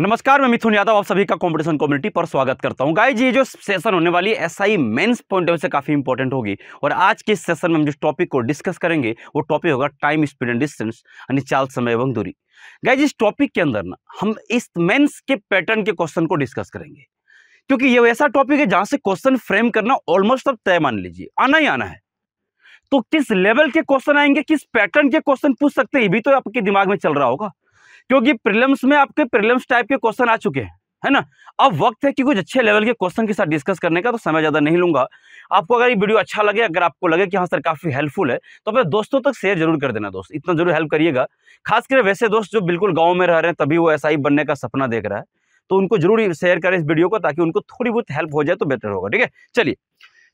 नमस्कार मैं मिथुन यादव आप सभी का कंपटीशन कम्युनिटी पर स्वागत करता हूं गाइज ये जो सेशन होने वाली है एसआई मेंस पॉइंट ऑफ से काफ़ी इंपॉर्टेंट होगी और आज के सेशन में हम जिस टॉपिक को डिस्कस करेंगे वो टॉपिक होगा टाइम स्पीड एंड डिस्टेंस यानी चाल समय एवं दूरी गाइज इस टॉपिक के अंदर ना हम इस मेन्स के पैटर्न के क्वेश्चन को डिस्कस करेंगे क्योंकि ये ऐसा टॉपिक है जहां से क्वेश्चन फ्रेम करना ऑलमोस्ट अब तय मान लीजिए आना ही आना है तो किस लेवल के क्वेश्चन आएंगे किस पैटर्न के क्वेश्चन पूछ सकते हैं ये भी तो आपके दिमाग में चल रहा होगा क्योंकि प्रिलम्स में आपके प्रिलम्स टाइप के क्वेश्चन आ चुके हैं है ना अब वक्त है कि कुछ अच्छे लेवल के क्वेश्चन के साथ डिस्कस करने का तो समय ज़्यादा नहीं लूंगा आपको अगर ये वीडियो अच्छा लगे अगर आपको लगे कि हाँ सर काफ़ी हेल्पफुल है तो अपने दोस्तों तक शेयर जरूर कर देना दोस्त इतना जरूर हेल्प करिएगा खासकर वैसे दोस्त जो बिल्कुल गाँव में रह रहे हैं तभी वो ऐसा ही बनने का सपना देख रहा है तो उनको जरूर शेयर करें इस वीडियो को ताकि उनको थोड़ी बहुत हेल्प हो जाए तो बेटर होगा ठीक है चलिए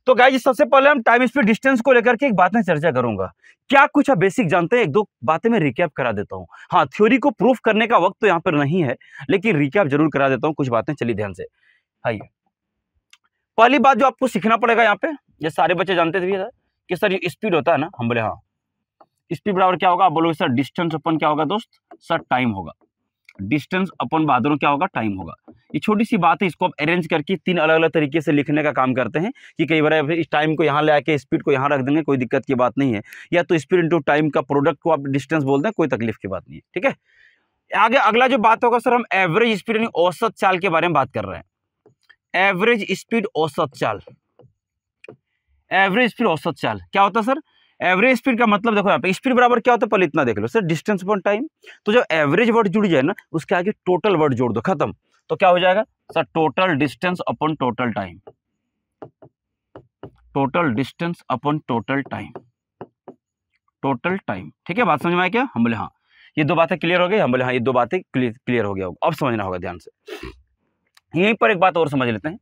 तो गाइज सबसे पहले हम टाइम स्पीड डिस्टेंस को लेकर के एक बात में चर्चा करूंगा क्या कुछ आप बेसिक जानते हैं एक दो बातें मैं रिकैप करा देता हूँ हाँ थ्योरी को प्रूफ करने का वक्त तो यहाँ पर नहीं है लेकिन रिकैप जरूर करा देता हूँ कुछ बातें चलिए ध्यान से आइए पहली बात जो आपको सीखना पड़ेगा यहाँ पे ये सारे बच्चे जानते थे सर कि सर ये स्पीड होता है ना हम बोले हाँ स्पीड बराबर क्या होगा आप बोलोगे सर डिस्टेंस अपन क्या होगा दोस्त सर टाइम होगा डिस्टेंस अपन बहादुरों क्या होगा टाइम होगा ये छोटी सी बात है इसको आप अरेंज करके तीन अलग अलग तरीके से लिखने का काम करते हैं कि कई बार इस टाइम को यहाँ ले आके स्पीड को यहाँ रख देंगे कोई दिक्कत की बात नहीं है या तो स्पीड इंटू टाइम का प्रोडक्ट को आप डिस्टेंस बोल दें कोई तकलीफ की बात नहीं है ठीक है आगे अगला जो बात होगा सर हम एवरेज स्पीड यानी औसत चाल के बारे में बात कर रहे हैं एवरेज स्पीड औसत चाल एवरेज स्पीड औसत चाल क्या होता है सर एवरेज स्पीड का मतलब देखो यहाँ पे स्पीड बराबर क्या होता है पहले इतना देख लो सर डिस्टेंस अपॉन टाइम तो जब एवरेज वर्ड जुड़ जाए ना उसके आगे टोटल वर्ड जोड़ दो खत्म तो क्या हो जाएगा sir total distance upon total time total distance upon total time total time ठीक है बात समझ में आया क्या हम बोले हाँ ये दो बातें क्लियर हो गई हम बोले हाँ ये दो बातें क्लियर हो गया होगा अब समझना होगा ध्यान से यहीं पर एक बात और समझ लेते हैं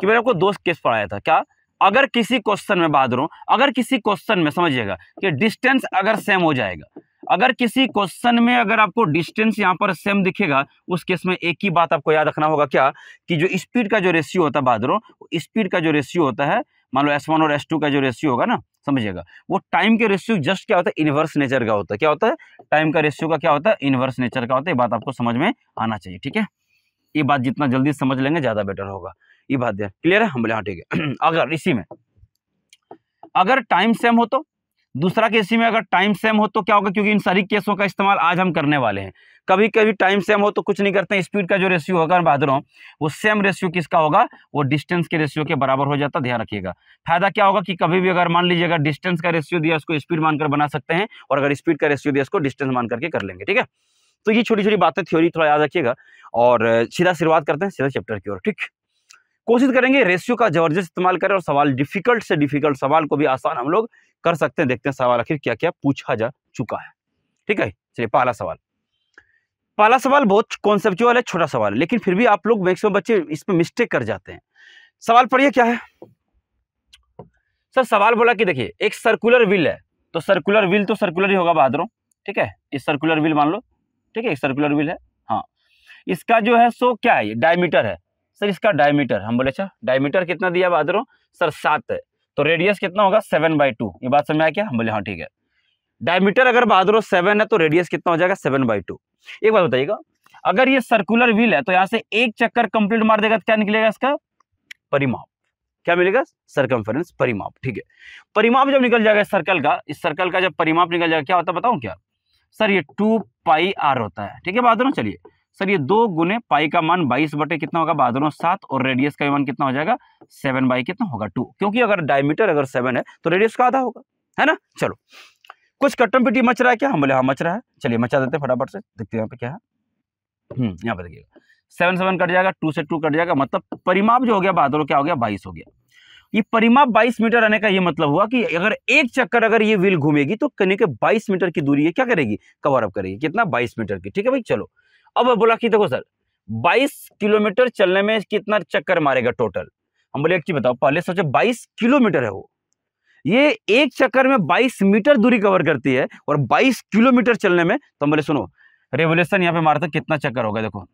कि मैंने आपको दो केस पढ़ाया था क्या अगर किसी क्वेश्चन में बात अगर किसी क्वेश्चन में समझिएगा कि डिस्टेंस अगर सेम हो जाएगा अगर किसी क्वेश्चन में अगर आपको डिस्टेंस यहाँ पर सेम दिखेगा उस केस में एक ही बात आपको याद रखना होगा क्या कि जो स्पीड का जो रेशियो होता है बादरों स्पीड का जो रेशियो होता है मान लो एस वन और एस टू का जो रेशियो होगा ना समझिएगा वो टाइम के रेशियो जस्ट क्या होता है इन्वर्स नेचर का होता है क्या होता है टाइम का रेशियो का क्या होता है इन्वर्स नेचर का होता है ये बात आपको समझ में आना चाहिए ठीक है ये बात जितना जल्दी समझ लेंगे ज़्यादा बेटर होगा ये बात ध्यान क्लियर है हम बोले हाँ ठीक है अगर इसी में अगर टाइम सेम हो तो दूसरा केस में अगर टाइम सेम हो तो क्या होगा क्योंकि इन सारी केसों का इस्तेमाल आज हम करने वाले हैं कभी कभी टाइम सेम हो तो कुछ नहीं करते स्पीड का जो रेशियो होगा मैं बहादुर हूँ वो सेम रेशियो किसका होगा वो डिस्टेंस के रेशियो के बराबर हो जाता ध्यान रखिएगा फायदा क्या होगा कि कभी भी अगर मान लीजिए अगर डिस्टेंस का रेशियो दिया उसको स्पीड मानकर बना सकते हैं और अगर स्पीड का रेशियो दिया उसको डिस्टेंस मान करके कर लेंगे ठीक है तो ये छोटी छोटी बातें थ्योरी थोड़ा याद रखिएगा और सीधा शुरुआत करते हैं सीधा चैप्टर की ओर ठीक कोशिश करेंगे रेशियो का जबरदस्त इस्तेमाल करें और सवाल डिफिकल्ट से डिफिकल्ट सवाल को भी आसान हम लोग कर सकते हैं देखते हैं सवाल आखिर क्या क्या पूछा जा चुका है ठीक है चलिए पहला सवाल पहला सवाल बहुत कॉन्सेप्चुअल है छोटा सवाल है लेकिन फिर भी आप लोग मैक्सिमम बच्चे इसमें मिस्टेक कर जाते हैं सवाल पढ़िए क्या है सर सवाल बोला कि देखिए एक सर्कुलर व्हील है तो सर्कुलर व्हील तो सर्कुलर ही होगा बहादुरों ठीक है इस सर्कुलर व्हील मान लो ठीक है सर्कुलर व्हील है हाँ इसका जो है सो क्या है डायमीटर है सर इसका डायमीटर हम बोले अच्छा डायमीटर कितना दिया बहादुर सर सात है तो रेडियस कितना होगा सेवन बाई टू ये बात समझ आया क्या हम बोले हाँ ठीक है डायमीटर अगर बहादुर सेवन है तो रेडियस कितना हो जाएगा सेवन बाई टू एक बात बताइएगा अगर ये सर्कुलर व्हील है तो यहाँ से एक चक्कर कंप्लीट मार देगा तो क्या निकलेगा इसका परिमाप क्या मिलेगा सरकमफेरेंस परिमाप ठीक है परिमाप जब निकल जाएगा सर्कल का इस सर्कल का जब परिमाप निकल जाएगा क्या होता है बताऊँ क्या सर ये टू पाई आर होता है ठीक है बहादुरों चलिए सर ये दो गुने पाई का मान बाईस बटे कितना होगा बहादुरों सात और रेडियस का मान कितना हो जाएगा सेवन बाई कितना होगा टू क्योंकि अगर डायमीटर अगर सेवन है तो रेडियस का आधा होगा है ना चलो कुछ कट्टम पिटी मच रहा है क्या हम बोले हाँ मच रहा है चलिए मचा देते फटाफट से देखते हैं यहाँ पे क्या है हम्म, यहाँ पे देखिएगा सेवन सेवन कट जाएगा टू से टू कट जाएगा मतलब परिमाप जो हो गया बहादुरों क्या हो गया बाईस हो गया ये परिमाप 22 मीटर आने का ये मतलब हुआ कि अगर एक चक्कर अगर ये व्हील घूमेगी तो कहने के 22 मीटर की दूरी है क्या करेगी कवर अप करेगी कितना 22 मीटर की ठीक है भाई चलो अब बोला कि देखो सर 22 किलोमीटर चलने में कितना चक्कर मारेगा टोटल हम बोले एक चीज बताओ पहले सोचो 22 किलोमीटर है वो ये एक चक्कर में बाईस मीटर दूरी कवर करती है और बाईस किलोमीटर चलने में तो हम बोले सुनो रेवोल्यूशन यहाँ पे मारता कितना चक्कर होगा देखो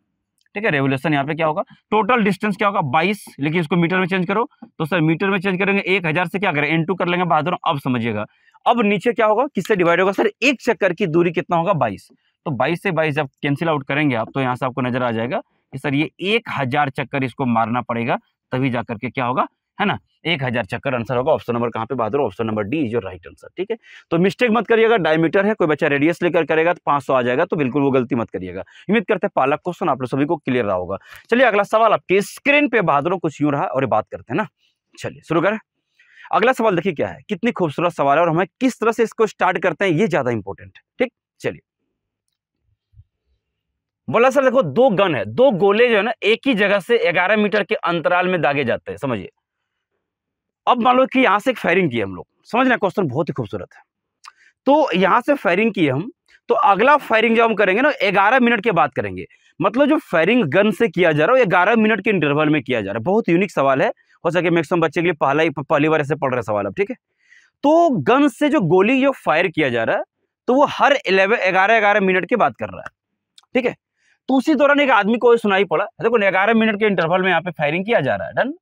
ठीक है रेवोल्यूशन यहाँ पे क्या होगा टोटल डिस्टेंस क्या होगा 22 लेकिन इसको मीटर में चेंज करो तो सर मीटर में चेंज करेंगे एक हजार से क्या करें एन टू कर लेंगे बहादुर अब समझिएगा अब नीचे क्या होगा किससे डिवाइड होगा सर एक चक्कर की दूरी कितना होगा बाईस तो बाईस से बाईस जब कैंसिल आउट करेंगे आप तो यहाँ से आपको नजर आ जाएगा कि सर ये एक हजार चक्कर इसको मारना पड़ेगा तभी जा करके क्या होगा है ना एक हज़ार चक्कर आंसर होगा ऑप्शन नंबर कहाँ पे बहादुर option number D is your right answer ठीक है तो मिस्टेक मत करिएगा डायमीटर है कोई बच्चा रेडियस लेकर करेगा तो पाँच आ जाएगा तो बिल्कुल वो गलती मत करिएगा उम्मीद करते हैं पालक क्वेश्चन आप लोग सभी को क्लियर रहा होगा चलिए अगला सवाल आपके स्क्रीन पे बहादुरों कुछ यूँ रहा और बात करते हैं ना चलिए शुरू करें अगला सवाल देखिए क्या है कितनी खूबसूरत सवाल है और हमें किस तरह से इसको स्टार्ट करते हैं ये ज़्यादा इंपॉर्टेंट है ठीक चलिए बोला सर देखो दो गन है दो गोले जो है ना एक ही जगह से 11 मीटर के अंतराल में दागे जाते हैं समझिए अब मान लो कि यहाँ से एक फायरिंग की हम लोग समझ रहे क्वेश्चन बहुत ही खूबसूरत है तो यहाँ से फायरिंग किए हम तो अगला फायरिंग जब हम करेंगे ना ग्यारह मिनट के बाद करेंगे मतलब जो फायरिंग गन से किया जा रहा है वो ग्यारह मिनट के इंटरवल में किया जा रहा है बहुत यूनिक सवाल है हो सके मैक्सिमम बच्चे के लिए पहला ही पहली बार ऐसे पढ़ रहे सवाल अब ठीक है तो गन से जो गोली जो फायर किया जा रहा है तो वो हर इलेवन ग्यारह ग्यारह मिनट के बाद कर रहा है ठीक है तो उसी दौरान एक आदमी को सुनाई पड़ा देखो ग्यारह मिनट के इंटरवल में यहाँ पे फायरिंग किया जा रहा है डन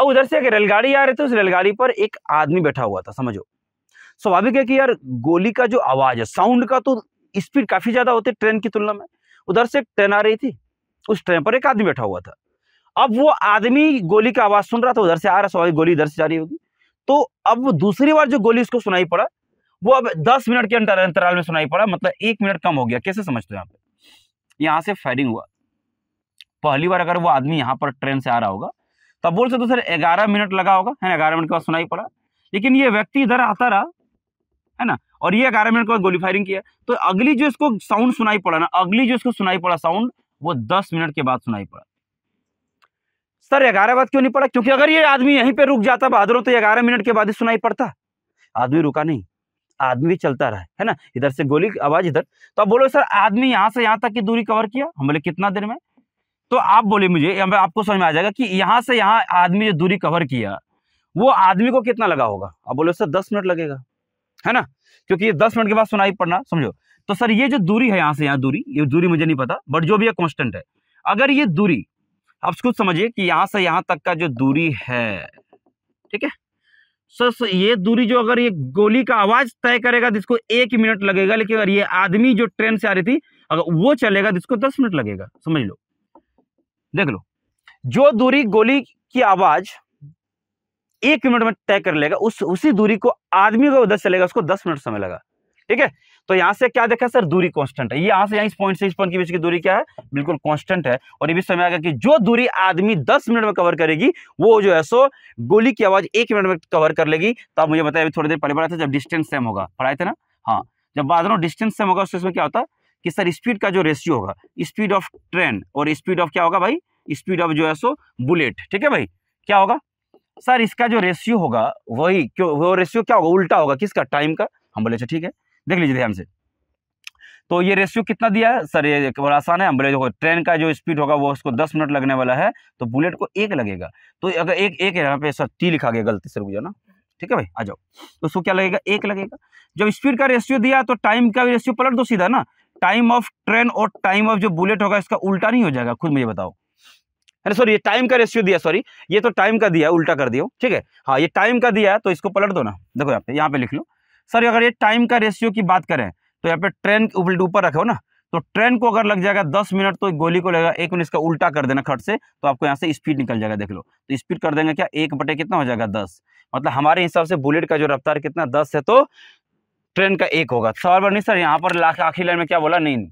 और उधर से एक रेलगाड़ी आ रही थी उस रेलगाड़ी पर एक आदमी बैठा हुआ था समझो स्वाभाविक है कि यार गोली का जो आवाज़ है साउंड का तो स्पीड काफ़ी ज़्यादा होती है ट्रेन की तुलना में उधर से एक ट्रेन आ रही थी उस ट्रेन पर एक आदमी बैठा हुआ था अब वो आदमी गोली का आवाज़ सुन रहा था उधर से आ रहा स्वाभाविक गोली इधर से जा रही होगी तो अब दूसरी बार जो गोली उसको सुनाई पड़ा वो अब दस मिनट के अंतर अंतराल में सुनाई पड़ा मतलब एक मिनट कम हो गया कैसे समझते हो यहाँ पे यहाँ से फायरिंग हुआ पहली बार अगर वो आदमी यहाँ पर ट्रेन से आ रहा होगा तो बोल सकते सर ग्यारह मिनट लगा होगा है ना ग्यारह मिनट के बाद सुनाई पड़ा लेकिन ये व्यक्ति इधर आता रहा है ना और ये ग्यारह मिनट के बाद गोली फायरिंग किया तो अगली जो इसको साउंड सुनाई पड़ा ना अगली जो इसको सुनाई पड़ा साउंड वो दस मिनट के बाद सुनाई पड़ा सर ग्यारह बाद क्यों नहीं पड़ा क्योंकि अगर ये आदमी यहीं पर रुक जाता बहादुरों तो ग्यारह मिनट के बाद ही सुनाई पड़ता आदमी रुका नहीं आदमी भी चलता रहा है ना इधर से गोली आवाज इधर तो अब बोलो सर आदमी यहाँ से यहाँ तक की दूरी कवर किया हम बोले कितना देर में तो आप बोले मुझे यहाँ पे आपको समझ में आ जाएगा कि यहाँ से यहाँ आदमी जो दूरी कवर किया वो आदमी को कितना लगा होगा आप बोले सर दस मिनट लगेगा है ना क्योंकि ये दस मिनट के बाद सुनाई पड़ना समझो तो सर ये जो दूरी है यहाँ से यहाँ दूरी ये दूरी मुझे नहीं पता बट जो भी है कॉन्स्टेंट है अगर ये दूरी आप खुद समझिए कि यहाँ से यहाँ तक का जो दूरी है ठीक है सर ये दूरी जो अगर ये गोली का आवाज तय करेगा जिसको एक मिनट लगेगा लेकिन अगर ये आदमी जो ट्रेन से आ रही थी अगर वो चलेगा जिसको दस मिनट लगेगा समझ लो देख लो जो दूरी गोली की आवाज एक मिनट में तय कर लेगा उस उसी दूरी को आदमी को उधर चलेगा उसको दस मिनट समय लगा ठीक है तो यहां से क्या देखा सर दूरी कांस्टेंट है यहां से यहां इस पॉइंट से इस पॉइंट के बीच की दूरी क्या है बिल्कुल कांस्टेंट है और ये भी समय आएगा कि जो दूरी आदमी 10 मिनट में कवर करेगी वो जो है सो गोली की आवाज एक मिनट में कवर कर लेगी तो आप मुझे बताया अभी थोड़ी देर पहले पढ़ाया था जब डिस्टेंस सेम होगा पढ़ाए थे ना हाँ जब बाद डिस्टेंस सेम होगा उसमें क्या होता है कि सर स्पीड का जो रेशियो होगा स्पीड ऑफ ट्रेन और स्पीड ऑफ क्या होगा भाई स्पीड ऑफ जो है सो बुलेट ठीक है भाई क्या होगा सर इसका जो रेशियो होगा वही क्यों वो रेशियो क्या होगा उल्टा होगा किसका टाइम का हम बोले अच्छा, ठीक है देख लीजिए ध्यान से तो ये रेशियो कितना दिया है सर ये बड़ा आसान है हम बोले ट्रेन का जो स्पीड होगा वो उसको दस मिनट लगने वाला है तो बुलेट को एक लगेगा तो अगर एक एक यहाँ पे सर टी लिखा गया गलती से रुक जाओ ना ठीक है भाई आ जाओ तो उसको क्या लगेगा एक लगेगा जब स्पीड का रेशियो दिया तो टाइम का रेशियो पलट दो सीधा ना टाइम ऑफ ट्रेन और टाइम ऑफ जो बुलेट होगा इसका उल्टा नहीं हो जाएगा खुद मुझे बताओ है सॉरी ये टाइम का रेशियो दिया सॉरी ये तो टाइम का दिया उल्टा कर दिया ठीक है हाँ ये टाइम का दिया तो इसको पलट दो ना देखो यहाँ पे यहाँ पे लिख लो सर अगर ये टाइम का रेशियो की बात करें तो यहाँ पे ट्रेन उल्ट ऊपर रखो ना तो ट्रेन को अगर लग जाएगा दस मिनट तो गोली को लगेगा एक मिनट इसका उल्टा कर देना खट से तो आपको यहाँ से स्पीड निकल जाएगा देख लो तो स्पीड कर देंगे क्या एक बटे कितना हो जाएगा दस मतलब हमारे हिसाब से बुलेट का जो रफ्तार कितना दस है तो ट्रेन का एक होगा सवाल बनी सर यहाँ पर आखिरी लाइन में क्या बोला नहीं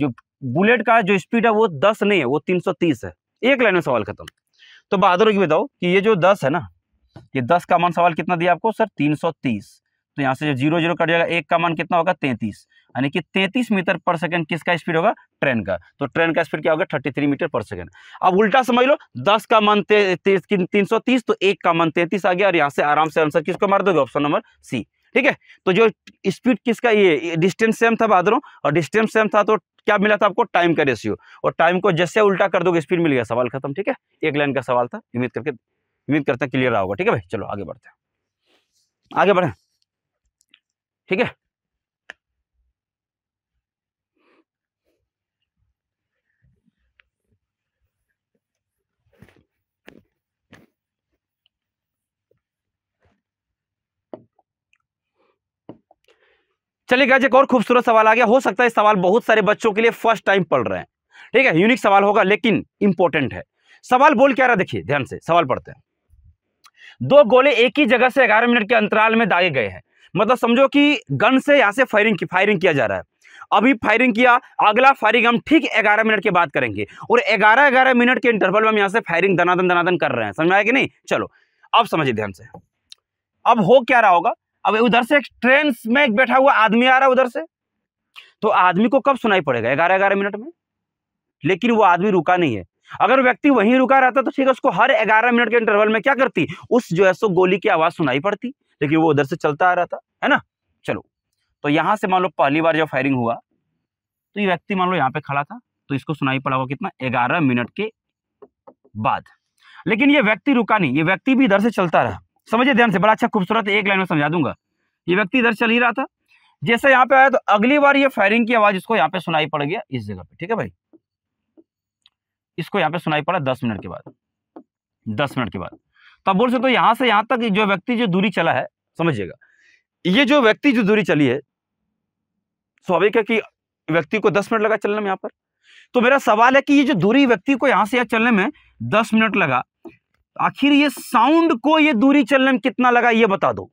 जो बुलेट का जो स्पीड है वो दस नहीं है वो तीन सौ तीस है एक लाइन में सवाल खत्म तो बहादुर की बताओ कि ये जो दस है ना ये दस का मान सवाल कितना दिया आपको सर तीन सौ तीस तो यहाँ से जो जीरो जीरो कट जाएगा एक का मान कितना होगा तैंतीस यानी कि तैंतीस मीटर पर सेकंड किसका स्पीड होगा ट्रेन का तो ट्रेन का स्पीड क्या होगा thirty three metre per second अब उल्टा समझ लो दस का मान तीन सौ तीस तो एक का मान तैंतीस आ गया और यहाँ से आराम से आंसर किसको मार दोगे ऑप्शन नंबर सी ठीक है तो जो स्पीड किसका ये डिस्टेंस सेम था बादरों और डिस्टेंस सेम था तो क्या मिला था आपको टाइम का रेशियो और टाइम को जैसे उल्टा कर दोगे स्पीड मिल गया सवाल खत्म ठीक है एक लाइन का सवाल था उम्मीद करके उम्मीद करते हैं क्लियर होगा ठीक है भाई चलो आगे बढ़ते हैं आगे बढ़े ठीक है चलिए गाइज एक और खूबसूरत सवाल आ गया हो सकता है सवाल बहुत सारे बच्चों के लिए फर्स्ट टाइम पढ़ रहे हैं ठीक है यूनिक सवाल होगा लेकिन इंपॉर्टेंट है सवाल बोल क्या रहा देखिए ध्यान से सवाल पढ़ते हैं दो गोले एक ही जगह से ग्यारह मिनट के अंतराल में दागे गए हैं मतलब समझो कि गन से यहाँ से फायरिंग की फायरिंग किया जा रहा है अभी फायरिंग किया अगला फायरिंग हम ठीक 11 मिनट के बाद करेंगे और 11-11 मिनट के इंटरवल में हम यहाँ से फायरिंग दनादन दनादन कर रहे हैं समझ आया कि नहीं चलो अब समझिए ध्यान से अब हो क्या रहा होगा अब उधर से एक ट्रेन में बैठा हुआ आदमी आ रहा है उधर से तो आदमी को कब सुनाई पड़ेगा ग्यारह ग्यारह मिनट में लेकिन वो आदमी रुका नहीं है अगर व्यक्ति वहीं रुका रहता तो ठीक है उसको हर ग्यारह मिनट के इंटरवल में क्या करती उस जो है सो गोली की आवाज़ सुनाई पड़ती लेकिन वो उधर से चलता आ रहा था है ना चलो तो यहां से मान लो पहली बार जब फायरिंग हुआ तो ये व्यक्ति मान लो यहाँ पे खड़ा था तो इसको सुनाई पड़ा हुआ कितना ग्यारह मिनट के बाद लेकिन ये व्यक्ति रुका नहीं ये व्यक्ति भी इधर से चलता रहा समझिए ध्यान से बड़ा अच्छा खूबसूरत एक लाइन में समझा दूंगा ये व्यक्ति इधर चल ही रहा था जैसे यहाँ पे आया तो अगली बार ये फायरिंग की आवाज इसको यहाँ पे सुनाई पड़ गया इस जगह पे ठीक है भाई इसको यहाँ पे सुनाई पड़ा दस मिनट के बाद दस मिनट के बाद तो बोल सकते हो तो से यहां तक जो व्यक्ति जो दूरी चला है समझिएगा ये जो व्यक्ति जो दूरी चली है स्वाभाविक है कि व्यक्ति को दस मिनट लगा चलने में यहाँ पर तो मेरा सवाल है कि ये जो दूरी व्यक्ति को यहां से यहां चलने में दस मिनट लगा आखिर ये साउंड को ये दूरी चलने में कितना लगा ये बता दो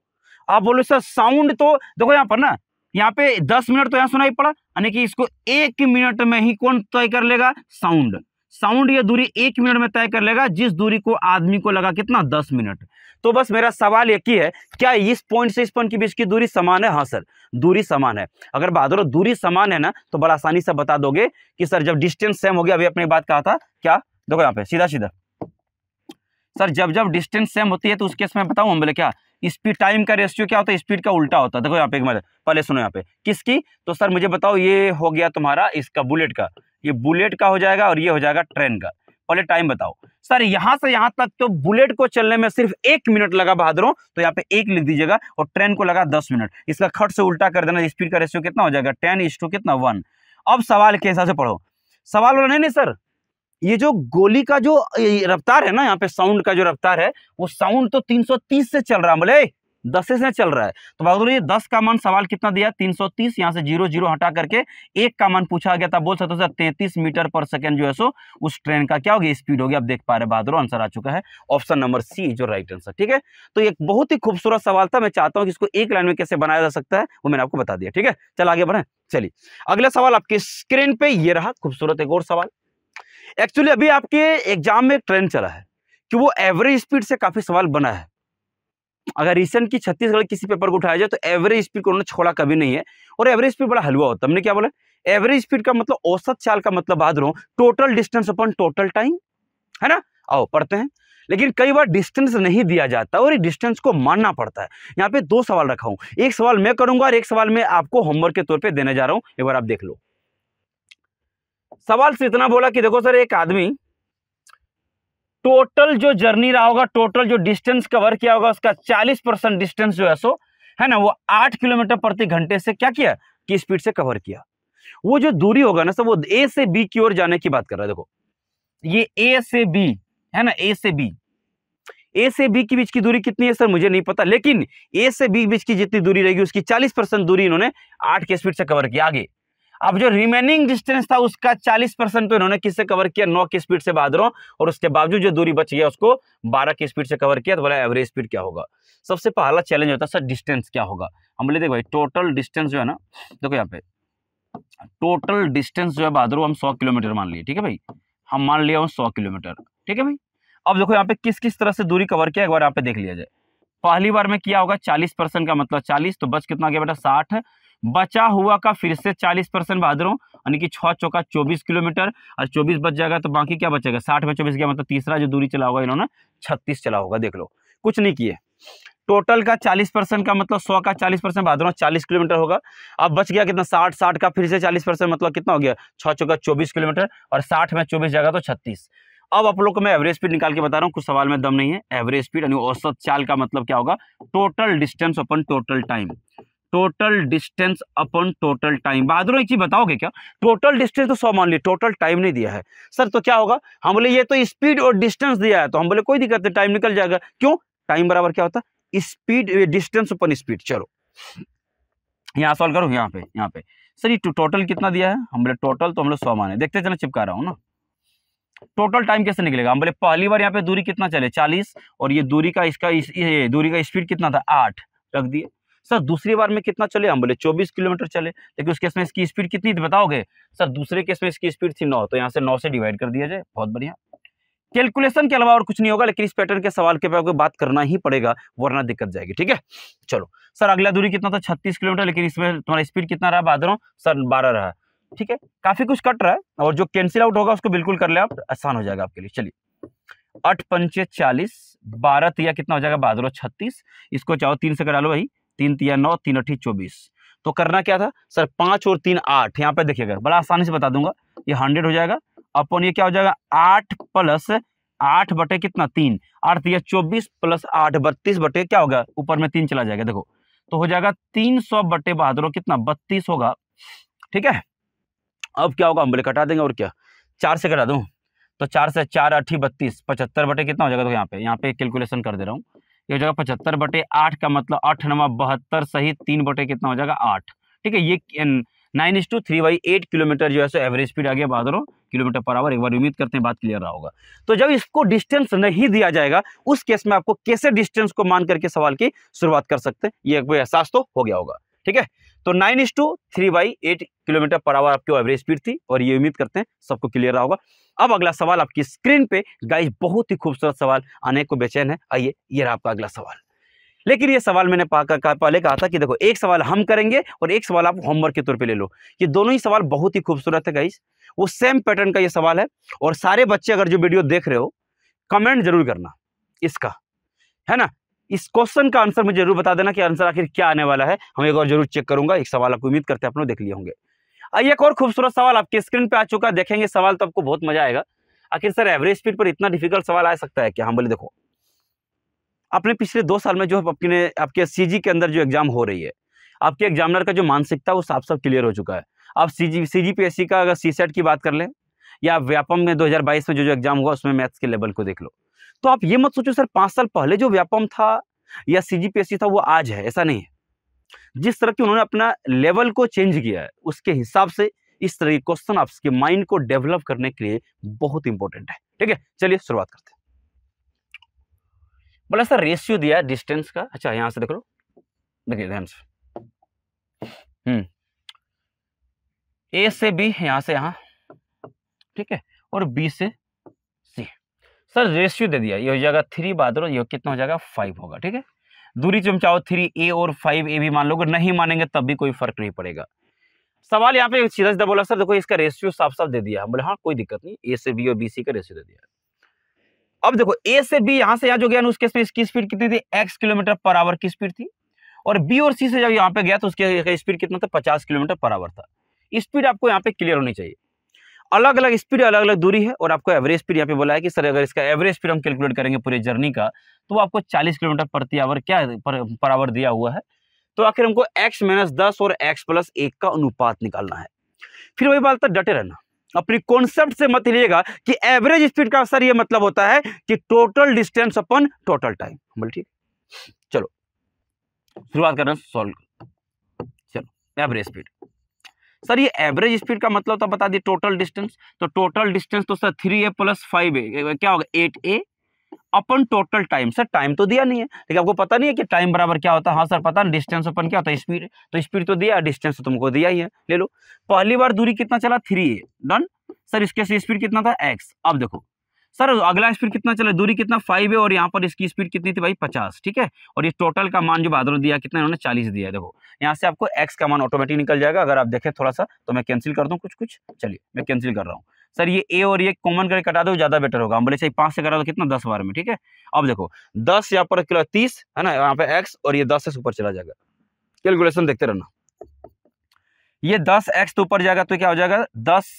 आप बोलो सर साउंड तो देखो यहाँ पर ना यहाँ पे दस मिनट तो यहाँ सुनाई पड़ा यानी कि इसको एक मिनट में ही कौन तय कर लेगा साउंड साउंड या दूरी एक मिनट में तय कर लेगा जिस दूरी को आदमी को लगा कितना दस मिनट तो बस मेरा सवाल एक ही है क्या इस पॉइंट से इस पॉइंट के बीच की दूरी समान है हाँ सर दूरी समान है अगर बहादुर दूरी समान है ना तो बड़ा आसानी से बता दोगे कि सर जब डिस्टेंस सेम हो गया अभी अपने बात कहा था क्या देखो यहाँ पे सीधा सीधा सर जब जब डिस्टेंस सेम होती है तो उस केस में बताऊँ हम बोले क्या स्पीड टाइम का रेशियो क्या होता है स्पीड का उल्टा होता है देखो यहाँ पे एक मतलब पहले सुनो यहाँ पे किसकी तो सर मुझे बताओ ये हो गया तुम्हारा इसका बुलेट का ये बुलेट का हो जाएगा और ये हो जाएगा ट्रेन का पहले टाइम बताओ सर यहाँ से यहाँ तक तो बुलेट को चलने में सिर्फ एक मिनट लगा बहादुरों तो यहाँ पे एक लिख दीजिएगा और ट्रेन को लगा दस मिनट इसका खट से उल्टा कर देना स्पीड का रेशियो कितना हो जाएगा टेन इस टू कितना वन अब सवाल के हिसाब से पढ़ो सवाल नहीं नहीं सर ये जो गोली का जो रफ्तार है ना यहाँ पे साउंड का जो रफ्तार है वो साउंड तो 330 से चल रहा है बोले दस से चल रहा है तो बहादुर ये दस का मान सवाल कितना दिया 330 यहाँ से जीरो जीरो हटा करके एक का मान पूछा गया था बोल सकते सर तैतीस मीटर पर सेकेंड जो है सो उस ट्रेन का क्या हो गया स्पीड हो गया आप देख पा रहे बहादुर आंसर आ चुका है ऑप्शन नंबर सी जो राइट आंसर ठीक है तो एक बहुत ही खूबसूरत सवाल था मैं चाहता हूँ कि इसको एक लाइन में कैसे बनाया जा सकता है वो मैंने आपको बता दिया ठीक है चल आगे बढ़े चलिए अगला सवाल आपके स्क्रीन पे ये रहा खूबसूरत एक और सवाल एक्चुअली अभी आपके एग्जाम में एक ट्रेंड चला है कि वो एवरेज स्पीड से काफ़ी सवाल बना है अगर रिसेंट की छत्तीसगढ़ किसी पेपर को उठाया जाए तो एवरेज स्पीड को उन्होंने छोड़ा कभी नहीं है और एवरेज स्पीड बड़ा हलवा होता है हमने क्या बोला एवरेज स्पीड का मतलब औसत चाल का मतलब बाद रहा हूँ total distance upon total time है ना आओ पढ़ते हैं लेकिन कई बार डिस्टेंस नहीं दिया जाता और डिस्टेंस को मानना पड़ता है यहाँ पे दो सवाल रखा हूं एक सवाल मैं करूंगा और एक सवाल मैं आपको होमवर्क के तौर पर देने जा रहा हूं एक बार आप देख लो सवाल से इतना बोला कि देखो सर एक आदमी टोटल जो जर्नी रहा होगा टोटल जो डिस्टेंस कवर किया होगा उसका 40 परसेंट डिस्टेंस जो है सो है ना वो आठ किलोमीटर प्रति घंटे से क्या किया की स्पीड से कवर किया वो जो दूरी होगा ना सर वो ए से बी की ओर जाने की बात कर रहा है देखो ये ए से बी है ना ए से बी ए से बी के बीच की दूरी कितनी है सर मुझे नहीं पता लेकिन ए से बी बीच की जितनी दूरी रहेगी उसकी 40 परसेंट दूरी इन्होंने आठ के स्पीड से कवर किया आगे अब जो रिमेनिंग डिस्टेंस था उसका 40 परसेंट तो इन्होंने किससे कवर किया नौ की स्पीड से बहादुरों और उसके बावजूद जो दूरी बच गया उसको 12 की स्पीड से कवर किया तो बोला एवरेज स्पीड क्या होगा सबसे पहला चैलेंज होता है सर डिस्टेंस क्या होगा हम बोले देखो भाई टोटल डिस्टेंस जो है ना देखो यहाँ पे टोटल डिस्टेंस जो है बहादुरों हम सौ किलोमीटर मान लिए ठीक है भाई हम मान लिया हूँ सौ किलोमीटर ठीक है भाई अब देखो यहाँ पे किस किस तरह से दूरी कवर किया एक बार यहाँ पे देख लिया जाए पहली बार में किया होगा चालीस परसेंट का मतलब चालीस तो बच कितना गया बेटा साठ बचा हुआ का फिर से चालीस परसेंट बहादुरों यानी कि छः चौका चौबीस किलोमीटर और चौबीस बच जाएगा तो बाकी क्या बचेगा साठ में चौबीस गया मतलब तीसरा जो दूरी चला होगा इन्होंने छत्तीस चला होगा देख लो कुछ नहीं किए टोटल का 40 परसेंट का मतलब 100 का 40 परसेंट बहादुर चालीस किलोमीटर होगा अब बच गया कितना 60 60 का फिर से 40 परसेंट मतलब कितना हो गया छः चौका चौबीस किलोमीटर और साठ में चौबीस जाएगा तो छत्तीस अब आप लोग को मैं एवरेज स्पीड निकाल के बता रहा हूँ कुछ सवाल में दम नहीं है एवरेज स्पीड यानी औसत चाल का मतलब क्या होगा total distance upon total time total distance upon total time बहादुर एक चीज बताओगे क्या टोटल डिस्टेंस तो सौ मान ली टोटल टाइम नहीं दिया है सर तो क्या होगा हम बोले ये तो स्पीड और डिस्टेंस दिया है तो हम बोले कोई दिक्कत नहीं टाइम निकल जाएगा क्यों टाइम बराबर क्या होता है स्पीड डिस्टेंस अपन स्पीड चलो यहाँ सॉल्व करो यहाँ पे यहाँ पे सर ये टोटल कितना दिया है हम बोले टोटल तो हम लोग सौ माने देखते चलो चिपका रहा हूँ ना टोटल टाइम कैसे निकलेगा हम बोले पहली बार यहाँ पे दूरी कितना चले चालीस और ये दूरी का इसका इस, ये दूरी का स्पीड कितना था आठ रख दिए सर दूसरी बार में कितना चले हम बोले चौबीस किलोमीटर चले लेकिन उस केस में इसकी स्पीड कितनी बताओगे सर दूसरे केस में इसकी स्पीड थी नौ तो यहाँ से नौ से डिवाइड कर दिया जाए बहुत बढ़िया कैलकुलेशन के अलावा और कुछ नहीं होगा लेकिन इस पैटर्न के सवाल के पे बात करना ही पड़ेगा वरना दिक्कत जाएगी ठीक है चलो सर अगला दूरी कितना था छत्तीस किलोमीटर लेकिन इसमें तुम्हारा स्पीड कितना रहा बाद सर बारह रहा ठीक है काफी कुछ कट रहा है और जो कैंसिल आउट होगा उसको बिल्कुल कर ले आप आसान हो जाएगा आपके लिए चलिए अठ पंचे चालीस बारह तिया तो कितना हो जाएगा बादलो छत्तीस इसको चाहो तीन से करा लो भाई तीन तीन नौ तीन अठी चौबीस तो करना क्या था सर पाँच और तीन आठ यहाँ पे देखिएगा बड़ा आसानी से बता दूंगा ये हंड्रेड हो जाएगा अपन ये क्या हो जाएगा आठ प्लस आठ बटे कितना तीन आठ या चौबीस प्लस आठ बत्तीस बटे क्या होगा ऊपर में तीन चला जाएगा देखो तो हो जाएगा तीन सौ बटे बहादुर कितना बत्तीस होगा ठीक है अब क्या होगा हम बोले कटा देंगे और क्या चार से कटा दूँ तो चार से चार अठी बत्तीस पचहत्तर बटे कितना हो जाएगा देखो यहाँ पे यहाँ पे कैलकुलेशन कर दे रहा हूँ ये हो जाएगा पचहत्तर बटे आठ का मतलब आठ नवा बहत्तर सही तीन बटे कितना हो जाएगा आठ ठीक है ये nine is two three by eight kilometre जो है सो एवरेज स्पीड आ गया बहादुरों किलोमीटर पर आवर एक बार उम्मीद करते हैं बात क्लियर रहा होगा तो जब इसको डिस्टेंस नहीं दिया जाएगा उस केस में आपको कैसे डिस्टेंस को मान करके सवाल की शुरुआत कर सकते हैं ये कोई एहसास तो हो गया होगा ठीक है तो nine is two three by eight kilometre per hour आपकी एवरेज स्पीड थी और ये उम्मीद करते हैं सबको क्लियर रहा होगा अब अगला सवाल आपकी स्क्रीन पे गाइस बहुत ही खूबसूरत सवाल आने को बेचैन है आइए ये रहा आपका अगला सवाल लेकिन ये सवाल मैंने पाकर का, पहले कहा था कि देखो एक सवाल हम करेंगे और एक सवाल आप होमवर्क के तौर पे ले लो ये दोनों ही सवाल बहुत ही खूबसूरत है गाइस वो सेम पैटर्न का ये सवाल है और सारे बच्चे अगर जो वीडियो देख रहे हो कमेंट जरूर करना इसका है ना इस क्वेश्चन का आंसर मुझे जरूर बता देना कि आंसर आखिर क्या आने वाला है हम एक और जरूर चेक करूंगा एक सवाल आपको उम्मीद करते हैं अपनों देख लिए होंगे आइए एक और खूबसूरत सवाल आपके स्क्रीन पे आ चुका है देखेंगे सवाल तो आपको बहुत मजा आएगा आखिर सर एवरेज स्पीड पर इतना डिफिकल्ट सवाल आ सकता है क्या हम हाँ, बोले देखो आपने पिछले दो साल में जो अपने आपके सी के अंदर जो एग्जाम हो रही है आपके एग्जामिनर का जो मानसिकता वो साफ साफ क्लियर हो चुका है आप सी जी सी का अगर सी की बात कर लें या व्यापम में दो में जो जो एग्जाम हुआ उसमें मैथ्स के लेवल को देख लो तो आप ये मत सोचो सर पांच साल पहले जो व्यापम था या सी था वो आज है ऐसा नहीं है जिस तरह की उन्होंने अपना लेवल को चेंज किया है उसके हिसाब से इस तरह के क्वेश्चन आपके माइंड को डेवलप करने के लिए बहुत इंपॉर्टेंट है ठीक है चलिए शुरुआत करते हैं बोला सर रेशियो दिया है डिस्टेंस का अच्छा यहां से देख लो देखिए ध्यान से हम्म ए से बी यहां से यहां ठीक है और बी से सर रेशियो दे दिया ये हो जाएगा थ्री बाद दो ये कितना हो जाएगा फाइव होगा ठीक है दूरी तुम चाहो थ्री ए और फाइव ए भी मान लो नहीं मानेंगे तब भी कोई फर्क नहीं पड़ेगा सवाल यहाँ पे सीधा सीधा बोला सर देखो इसका रेशियो साफ साफ दे दिया बोले हाँ कोई दिक्कत नहीं ए से बी और बी सी का रेशियो दे दिया अब देखो ए से बी यहाँ से यहाँ जो गया उसके इसकी स्पीड कितनी थी एक्स किलोमीटर पर आवर की स्पीड थी और बी और सी से जब यहाँ पे गया तो उसके स्पीड कितना था पचास किलोमीटर पर आवर था स्पीड आपको यहाँ पे क्लियर होनी चाहिए अलग अलग स्पीड अलग अलग दूरी है और आपको एवरेज स्पीड यहाँ पे बोला है कि सर अगर इसका एवरेज स्पीड हम कैलकुलेट करेंगे पूरे जर्नी का तो आपको 40 किलोमीटर प्रति आवर क्या पर, आवर दिया हुआ है तो आखिर हमको एक्स माइनस दस और एक्स प्लस एक का अनुपात निकालना है फिर वही बात तो डटे रहना अपनी कॉन्सेप्ट से मत लीजिएगा कि एवरेज स्पीड का सर ये मतलब होता है कि total distance upon total time बोल ठीक चलो शुरुआत करना सॉल्व चलो एवरेज स्पीड सर ये एवरेज स्पीड का मतलब तो बता दिए टोटल डिस्टेंस तो टोटल डिस्टेंस तो sir three A plus five A क्या होगा eight A upon total time sir time तो दिया नहीं है लेकिन आपको पता नहीं है कि टाइम बराबर क्या होता है हाँ सर पता डिस्टेंस अपन क्या होता है स्पीड तो स्पीड तो दिया डिस्टेंस तो तुमको दिया ही है ले लो पहली बार दूरी कितना चला थ्री ए डन सर इसके से स्पीड कितना था एक्स अब देखो सर अगला स्पीड कितना चला दूरी कितना फाइव है और यहाँ पर इसकी स्पीड कितनी थी भाई पचास ठीक है और ये टोटल का मान जो बहादुर दिया कितना इन्होंने चालीस दिया है देखो यहाँ से आपको एक्स का मान ऑटोमेटिक निकल जाएगा अगर आप देखें थोड़ा सा तो मैं कैंसिल कर दूँ कुछ कुछ चलिए मैं कैंसिल कर रहा हूँ सर ये ए और ये कॉमन करके कटा दो ज्यादा बेटर होगा हम बोले सही पाँच से करा दो कितना दस बार में ठीक है अब देखो दस यहाँ पर किलो तीस है ना यहाँ पे एक्स और ये दस से ऊपर चला जाएगा कैलकुलेशन देखते रहना ये दस एक्स तो ऊपर जाएगा तो क्या हो जाएगा दस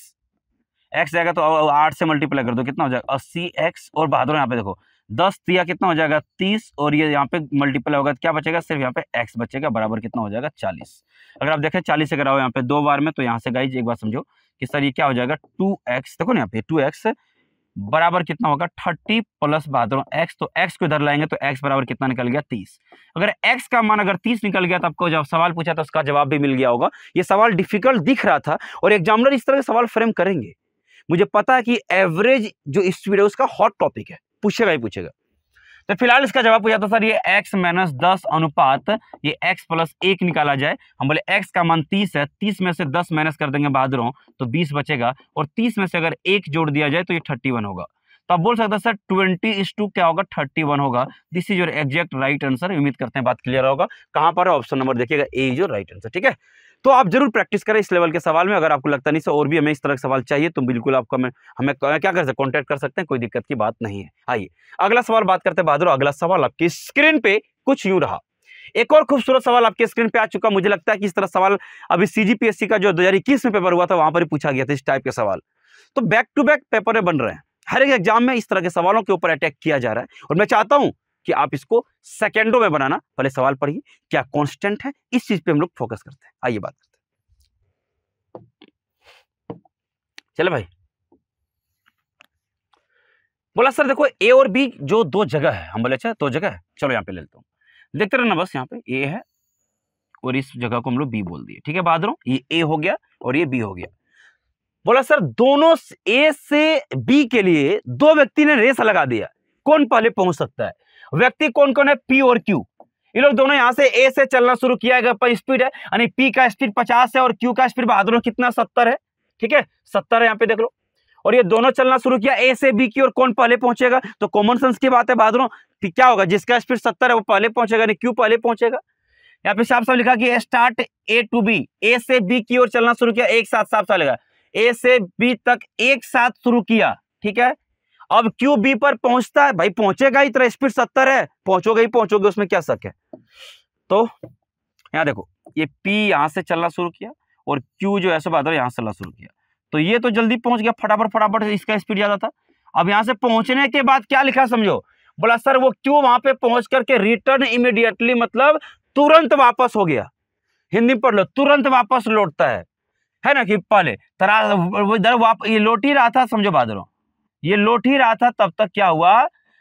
एक्स जाएगा तो आठ से मल्टीप्लाई कर दो कितना हो जाएगा अस्सी एक्स और बहादुर यहाँ पे देखो दस तिया कितना हो जाएगा तीस और ये यहाँ पे मल्टीप्लाई होगा तो क्या बचेगा सिर्फ यहाँ पे एक्स बचेगा बराबर कितना हो जाएगा चालीस अगर आप देखें चालीस से कराओ यहाँ पे दो बार में तो यहाँ से गाइज एक बार समझो कि सर ये क्या हो जाएगा टू एक्स देखो ना यहाँ पे टू एक्स बराबर कितना होगा थर्टी प्लस बहादुर एक्स तो एक्स को इधर लाएंगे तो एक्स बराबर कितना निकल गया तीस अगर एक्स का मान अगर तीस निकल गया तो आपको जब सवाल पूछा तो उसका जवाब भी मिल गया होगा ये सवाल डिफिकल्ट दिख रहा था और एग्जामिनर इस तरह के सवाल फ्रेम करेंगे मुझे पता है कि एवरेज जो स्पीड है उसका हॉट टॉपिक है पूछेगा ही पूछेगा तो फिलहाल इसका जवाब पूछा था सर ये x माइनस दस अनुपात ये x प्लस एक निकाला जाए हम बोले x का मान 30 है 30 में से 10 माइनस कर देंगे बहादुरों तो 20 बचेगा और 30 में से अगर एक जोड़ दिया जाए तो ये 31 होगा तो आप बोल सकते हैं सर ट्वेंटी इस टू क्या होगा थर्टी वन होगा this is your exact right answer उम्मीद करते हैं बात क्लियर होगा कहाँ पर है ऑप्शन नंबर देखिएगा A is your right answer ठीक है तो आप जरूर प्रैक्टिस करें इस लेवल के सवाल में अगर आपको लगता नहीं सर और भी हमें इस तरह के सवाल चाहिए तो बिल्कुल आपको हमें हमें क्या कर सकते कॉन्टैक्ट कर सकते हैं कोई दिक्कत की बात नहीं है आइए अगला सवाल बात करते हैं बहादुर अगला सवाल आपकी स्क्रीन पे कुछ यूं रहा एक और खूबसूरत सवाल आपके स्क्रीन पे आ चुका मुझे लगता है कि इस तरह सवाल अभी सीजीपीएससी का जो दो में पेपर हुआ था वहां पर ही पूछा गया था इस टाइप के सवाल तो बैक टू बैक पेपर बन रहे हैं हर एक एग्जाम में इस तरह के सवालों के ऊपर अटैक किया जा रहा है और मैं चाहता हूं कि आप इसको सेकेंडों में बनाना पहले सवाल पढ़िए क्या कॉन्स्टेंट है इस चीज पे हम लोग फोकस करते हैं आइए बात करते चलो चले भाई बोला सर देखो ए और बी जो दो जगह है हम बोले अच्छा दो जगह है चलो यहाँ पे ले लेता हूँ देखते रहना बस यहाँ पे ए है और इस जगह को हम लोग बी बोल दिए ठीक है बाद ये ए हो गया और ये बी हो गया बोला सर दोनों ए से बी के लिए दो व्यक्ति ने रेस लगा दिया कौन पहले पहुंच सकता है व्यक्ति कौन कौन है पी और क्यू ये लोग दोनों यहाँ से ए से चलना शुरू किया गया स्पीड है यानी पी का स्पीड पचास है और क्यू का स्पीड बहादुर कितना सत्तर है ठीक है सत्तर है यहाँ पे देख लो और ये दोनों चलना शुरू किया ए से बी की और कौन पहले पहुंचेगा तो कॉमन सेंस की बात है बहादुरों क्या होगा जिसका स्पीड सत्तर है वो पहले पहुंचेगा नहीं क्यू पहले पहुंचेगा यहाँ पे साफ साफ लिखा कि start A to B A से बी की ओर चलना शुरू किया एक साथ साफ साफ लिखा ए से बी तक एक साथ शुरू किया ठीक है अब क्यू बी पर पहुंचता है भाई पहुंचेगा इतना स्पीड सत्तर है पहुंचोगे ही पहुंचोगे उसमें क्या शक है तो यहां देखो ये पी यहां से चलना शुरू किया और क्यू जो ऐसे बात यहां से चलना शुरू किया तो ये तो जल्दी पहुंच गया फटाफट फटाफट इसका स्पीड ज्यादा था अब यहां से पहुंचने के बाद क्या लिखा समझो बोला सर वो क्यों वहां पे पहुंच करके रिटर्न इमीडिएटली मतलब तुरंत वापस हो गया हिंदी पढ़ लो तुरंत वापस लौटता है है ना कि पहले तरा वो इधर वाप ये लौट ही रहा था समझो बादलों ये लौट ही रहा था तब तक क्या हुआ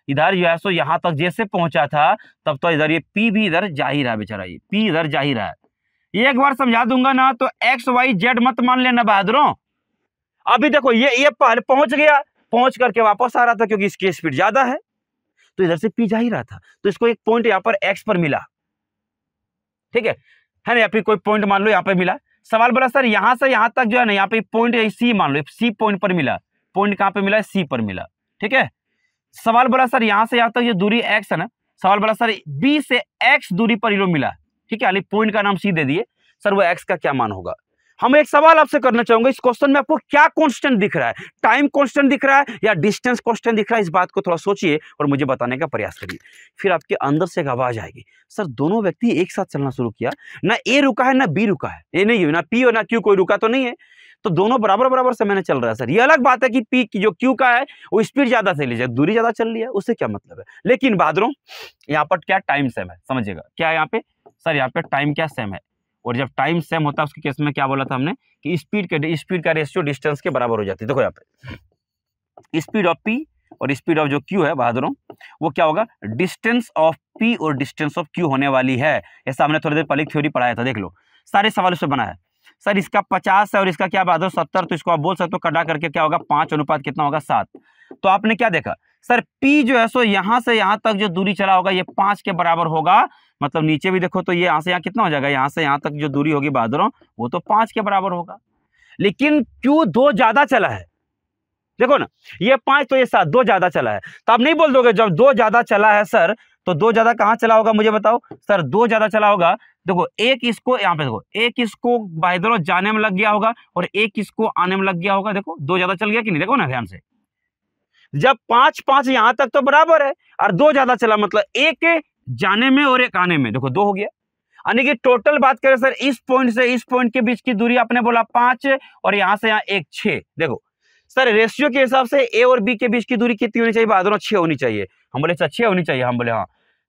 इधर जो है सो यहाँ तक जैसे पहुंचा था तब तो इधर ये पी भी इधर जा ही रहा बेचारा ये पी इधर जा ही रहा है एक बार समझा दूंगा ना तो एक्स वाई जेड मत मान लेना बहादुरों अभी देखो ये ये पहले पहुंच गया पहुंच करके वापस आ रहा था क्योंकि इसकी स्पीड ज्यादा है तो इधर से पी जा ही रहा था तो इसको एक पॉइंट यहाँ पर एक्स पर मिला ठीक है है ना या फिर कोई पॉइंट मान लो यहाँ पर मिला सवाल बोला सर यहाँ से यहाँ तक जो है ना यहाँ पे पॉइंट सी मान लो सी पॉइंट पर मिला पॉइंट कहाँ पे मिला है सी पर मिला ठीक है सवाल बोला सर यहाँ से यहाँ तक ये दूरी एक्स है ना सवाल बोला सर बी से एक्स दूरी पर हीरो मिला ठीक है अली पॉइंट का नाम सी दे दिए सर वो एक्स का क्या मान होगा हम एक सवाल आपसे करना चाहूंगा इस क्वेश्चन में आपको क्या कांस्टेंट दिख रहा है टाइम कांस्टेंट दिख रहा है या डिस्टेंस कांस्टेंट दिख रहा है इस बात को थोड़ा सोचिए और मुझे बताने का प्रयास करिए फिर आपके अंदर से एक आवाज आएगी सर दोनों व्यक्ति एक साथ चलना शुरू किया ना ए रुका है ना बी रुका है ए नहीं ना पी और ना क्यू कोई रुका तो नहीं है तो दोनों बराबर बराबर समय में चल रहा है सर ये अलग बात है कि पी जो क्यू का है वो स्पीड ज़्यादा से जाए दूरी ज़्यादा चल रही है उससे क्या मतलब है लेकिन बहादुरों यहाँ पर क्या टाइम सेम है समझिएगा क्या यहाँ पे सर यहाँ पे टाइम क्या सेम है और जब टाइम सेम होता है उसके केस में क्या बोला था हमने कि स्पीड के स्पीड का रेशियो डिस्टेंस के बराबर हो जाती है देखो यहाँ पे स्पीड ऑफ पी और स्पीड ऑफ जो क्यू है बहादुरों वो क्या होगा डिस्टेंस ऑफ पी और डिस्टेंस ऑफ क्यू होने वाली है ऐसा हमने थोड़ी देर पहले थ्योरी पढ़ाया था देख लो सारे सवाल उससे बना है सर इसका पचास है और इसका क्या बात हो सत्तर तो इसको आप बोल सकते हो कटा करके क्या होगा पांच अनुपात कितना होगा सात तो आपने क्या देखा सर पी जो है सो यहाँ से यहां तक जो दूरी चला होगा ये पांच के बराबर होगा मतलब नीचे भी देखो तो ये यहाँ से यहां कितना हो जाएगा यहां से यहाँ तक जो दूरी होगी बादलों वो तो पांच के बराबर होगा लेकिन क्यू दो ज़्यादा चला है देखो ना ये पांच तो ये सात दो ज़्यादा चला है तो आप नहीं बोल दोगे जब दो ज़्यादा चला है सर तो दो ज़्यादा कहाँ चला होगा मुझे बताओ सर दो ज़्यादा चला होगा देखो एक इसको यहाँ पे देखो एक इसको बाहिदरों जाने में लग गया होगा और एक इसको आने में लग गया होगा देखो दो ज़्यादा चल गया कि नहीं देखो ना ध्यान से जब पांच पांच यहां तक तो बराबर है और दो ज़्यादा चला मतलब एक जाने में और एक आने में देखो दो हो गया यानी कि टोटल बात करें सर इस पॉइंट से इस पॉइंट के बीच की दूरी आपने बोला पांच और यहां से यहाँ एक छे देखो सर रेशियो के हिसाब से ए और बी के बीच की दूरी कितनी होनी चाहिए बहादुर छः होनी चाहिए हम बोले अच्छा छः होनी चाहिए हम बोले हाँ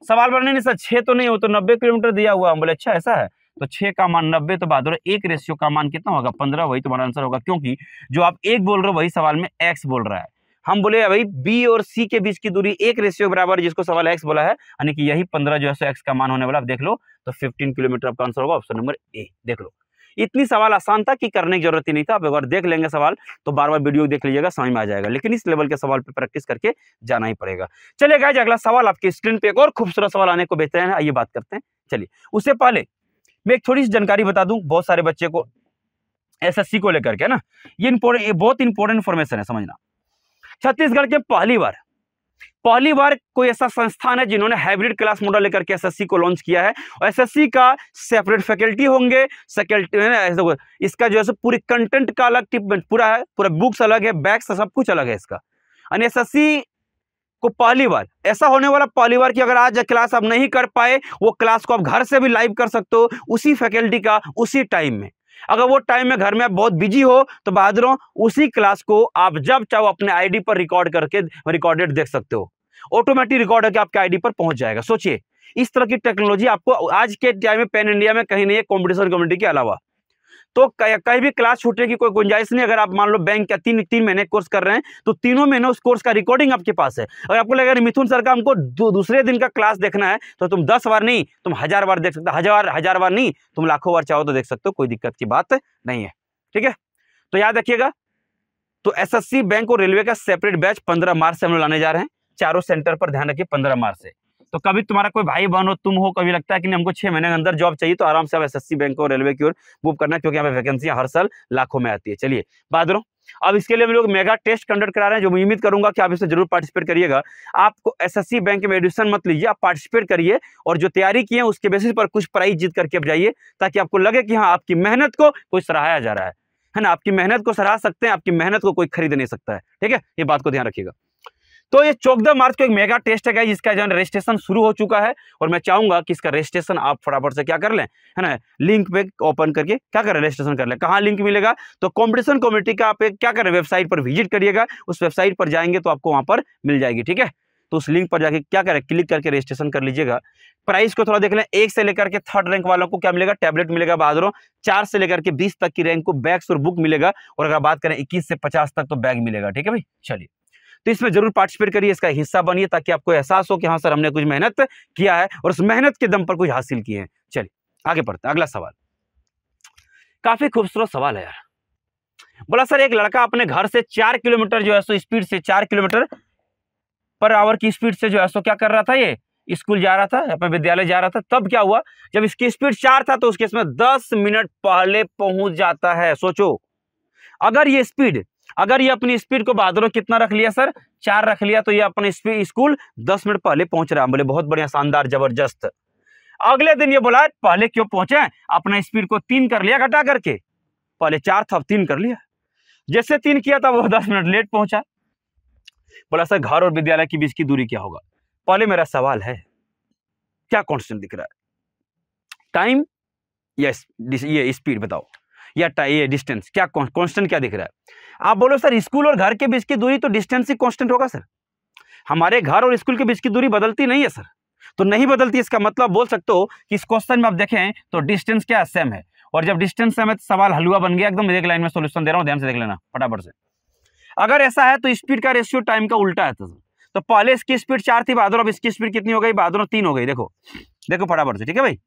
सवाल बनने नहीं सर छः तो नहीं हो तो नब्बे किलोमीटर दिया हुआ हम बोले अच्छा ऐसा है तो छः का मान नब्बे तो बहादुर एक रेशियो का मान कितना होगा पंद्रह वही तुम्हारा आंसर होगा क्योंकि जो आप एक बोल रहे हो वही सवाल में एक्स बोल रहा है हम बोले भाई बी और सी के बीच की दूरी एक रेशियो बराबर जिसको सवाल एक्स बोला है यानी कि यही पंद्रह जो है सो एक्स का मान होने वाला आप देख लो तो फिफ्टीन किलोमीटर आपका आंसर होगा ऑप्शन नंबर ए देख लो इतनी सवाल आसान था कि करने की जरूरत ही नहीं था आप अगर देख लेंगे सवाल तो बार बार वीडियो देख लीजिएगा समझ में आ जाएगा लेकिन इस लेवल के सवाल पर प्रैक्टिस करके जाना ही पड़ेगा चलिए गाय अगला सवाल आपकी स्क्रीन पर एक और खूबसूरत सवाल आने को बेहतर है आइए बात करते हैं चलिए उससे पहले मैं एक थोड़ी सी जानकारी बता दूं बहुत सारे बच्चे को एसएससी को लेकर के ना ये बहुत इंपॉर्टेंट इंफॉर्मेशन इन्फॉर्मेशन है समझना छत्तीसगढ़ के पहली बार पहली बार कोई ऐसा संस्थान है जिन्होंने हाइब्रिड क्लास मॉडल लेकर के एसएससी को लॉन्च किया है और एसएससी का सेपरेट फैकल्टी होंगे इसका जो है सो कंटेंट का अलग ट्रीटमेंट पूरा है पूरा बुक्स अलग है बैग्स सब कुछ अलग है इसका यानी एस को पहली बार ऐसा होने वाला पहली बार कि अगर आज क्लास आप नहीं कर पाए वो क्लास को आप घर से भी लाइव कर सकते हो उसी फैकल्टी का उसी टाइम में अगर वो टाइम में घर में आप बहुत बिजी हो तो बहादुरों उसी क्लास को आप जब चाहो अपने आईडी पर रिकॉर्ड करके रिकॉर्डेड देख सकते हो ऑटोमेटिक रिकॉर्ड होकर आपके आईडी पर पहुंच जाएगा सोचिए इस तरह की टेक्नोलॉजी आपको आज के टाइम में पैन इंडिया में कहीं नहीं है कॉम्पिटिशन कम्युनिटी के अलावा तो कहीं भी क्लास छूटने की कोई गुंजाइश नहीं अगर आप मान लो बैंक का तीन तीन महीने कोर्स कर रहे हैं तो तीनों महीने उस कोर्स का रिकॉर्डिंग आपके पास है अगर आपको लगे मिथुन सर का हमको दूसरे दिन का क्लास देखना है तो तुम दस बार नहीं तुम हजार बार देख सकते हजार हजार बार नहीं तुम लाखों बार चाहो तो देख सकते हो कोई दिक्कत की बात नहीं है ठीक है तो याद रखिएगा तो एस बैंक और रेलवे का सेपरेट बैच पंद्रह मार्च से हम लोग लाने जा रहे हैं चारों सेंटर पर ध्यान रखिए पंद्रह मार्च से तो कभी तुम्हारा कोई भाई बहन हो तुम हो कभी लगता है कि नहीं हमको छह महीने के अंदर जॉब चाहिए तो आराम से आप एस बैंक और रेलवे की ओर मूव करना क्योंकि यहाँ पे वैकेंसियां हर साल लाखों में आती है चलिए बादरों अब इसके लिए हम लोग मेगा टेस्ट कंडक्ट करा रहे हैं जो मैं उम्मीद करूंगा कि आप इसमें जरूर पार्टिसिपेट करिएगा आपको एसएससी बैंक में एडमिशन मत लीजिए आप पार्टिसिपेट करिए और जो तैयारी की है उसके बेसिस पर कुछ प्राइज जीत करके आप जाइए ताकि आपको लगे कि हाँ आपकी मेहनत को कोई सराहाया जा रहा है है ना आपकी मेहनत को सराह सकते हैं आपकी मेहनत को कोई खरीद नहीं सकता है ठीक है ये बात को ध्यान रखिएगा तो ये चौदह मार्च को एक मेगा टेस्ट है जिसका जो है रजिस्ट्रेशन शुरू हो चुका है और मैं चाहूंगा कि इसका रजिस्ट्रेशन आप फटाफट से क्या कर लें है ना लिंक पे ओपन करके क्या करें रजिस्ट्रेशन कर लें कहाँ लिंक मिलेगा तो कॉम्पिटिशन कमेटी का आप क्या करें वेबसाइट पर विजिट करिएगा उस वेबसाइट पर जाएंगे तो आपको वहाँ पर मिल जाएगी ठीक है तो उस लिंक पर जाके क्या करें क्लिक करके रजिस्ट्रेशन कर लीजिएगा प्राइस को थोड़ा देख लें एक से लेकर के थर्ड रैंक वालों को क्या मिलेगा टैबलेट मिलेगा बहादुरों चार से लेकर के बीस तक की रैंक को बैग्स और बुक मिलेगा और अगर बात करें इक्कीस से पचास तक तो बैग मिलेगा ठीक है भाई चलिए तो इसमें जरूर पार्टिसिपेट करिए इसका हिस्सा बनिए ताकि आपको एहसास हो कि हाँ सर हमने कुछ मेहनत किया है और उस मेहनत के दम पर कुछ हासिल किए हैं चलिए आगे बढ़ते अगला सवाल काफ़ी खूबसूरत सवाल है यार बोला सर एक लड़का अपने घर से चार किलोमीटर जो है सो स्पीड से चार किलोमीटर पर आवर की स्पीड से जो है सो क्या कर रहा था ये स्कूल जा रहा था अपने विद्यालय जा रहा था तब क्या हुआ जब इसकी स्पीड चार था तो उसके इसमें दस मिनट पहले पहुंच जाता है सोचो अगर ये स्पीड अगर ये अपनी स्पीड को बहादुर कितना रख लिया सर चार रख लिया तो ये अपने स्कूल दस मिनट पहले पहुंच रहा है बोले बहुत बढ़िया शानदार जबरदस्त अगले दिन ये बोला पहले क्यों पहुंचे अपना स्पीड को तीन कर लिया घटा करके पहले चार था अब तीन कर लिया जैसे तीन किया था वो दस मिनट लेट पहुंचा बोला सर घर और विद्यालय के बीच की दूरी क्या होगा पहले मेरा सवाल है क्या कॉन्स्टेंट दिख रहा है टाइम या ये स्पीड बताओ या ये डिस्टेंस क्या कॉन्स्टेंट क्या दिख रहा है आप बोलो सर स्कूल और घर के बीच की दूरी तो डिस्टेंस ही कॉन्स्टेंट होगा सर हमारे घर और स्कूल के बीच की दूरी बदलती नहीं है सर तो नहीं बदलती इसका मतलब बोल सकते हो कि इस क्वेश्चन में आप देखें तो डिस्टेंस क्या सेम है और जब डिस्टेंस सेम है तो सवाल हलुआ बन गया एकदम एक लाइन में सोल्यूशन दे रहा हूँ ध्यान से देख लेना फटाफट से अगर ऐसा है तो स्पीड का रेशियो टाइम का उल्टा है तो तो पहले इसकी स्पीड चार थी बहादुर अब इसकी स्पीड कितनी हो गई बहादुर तीन हो गई देखो देखो फटाफट से ठीक है भाई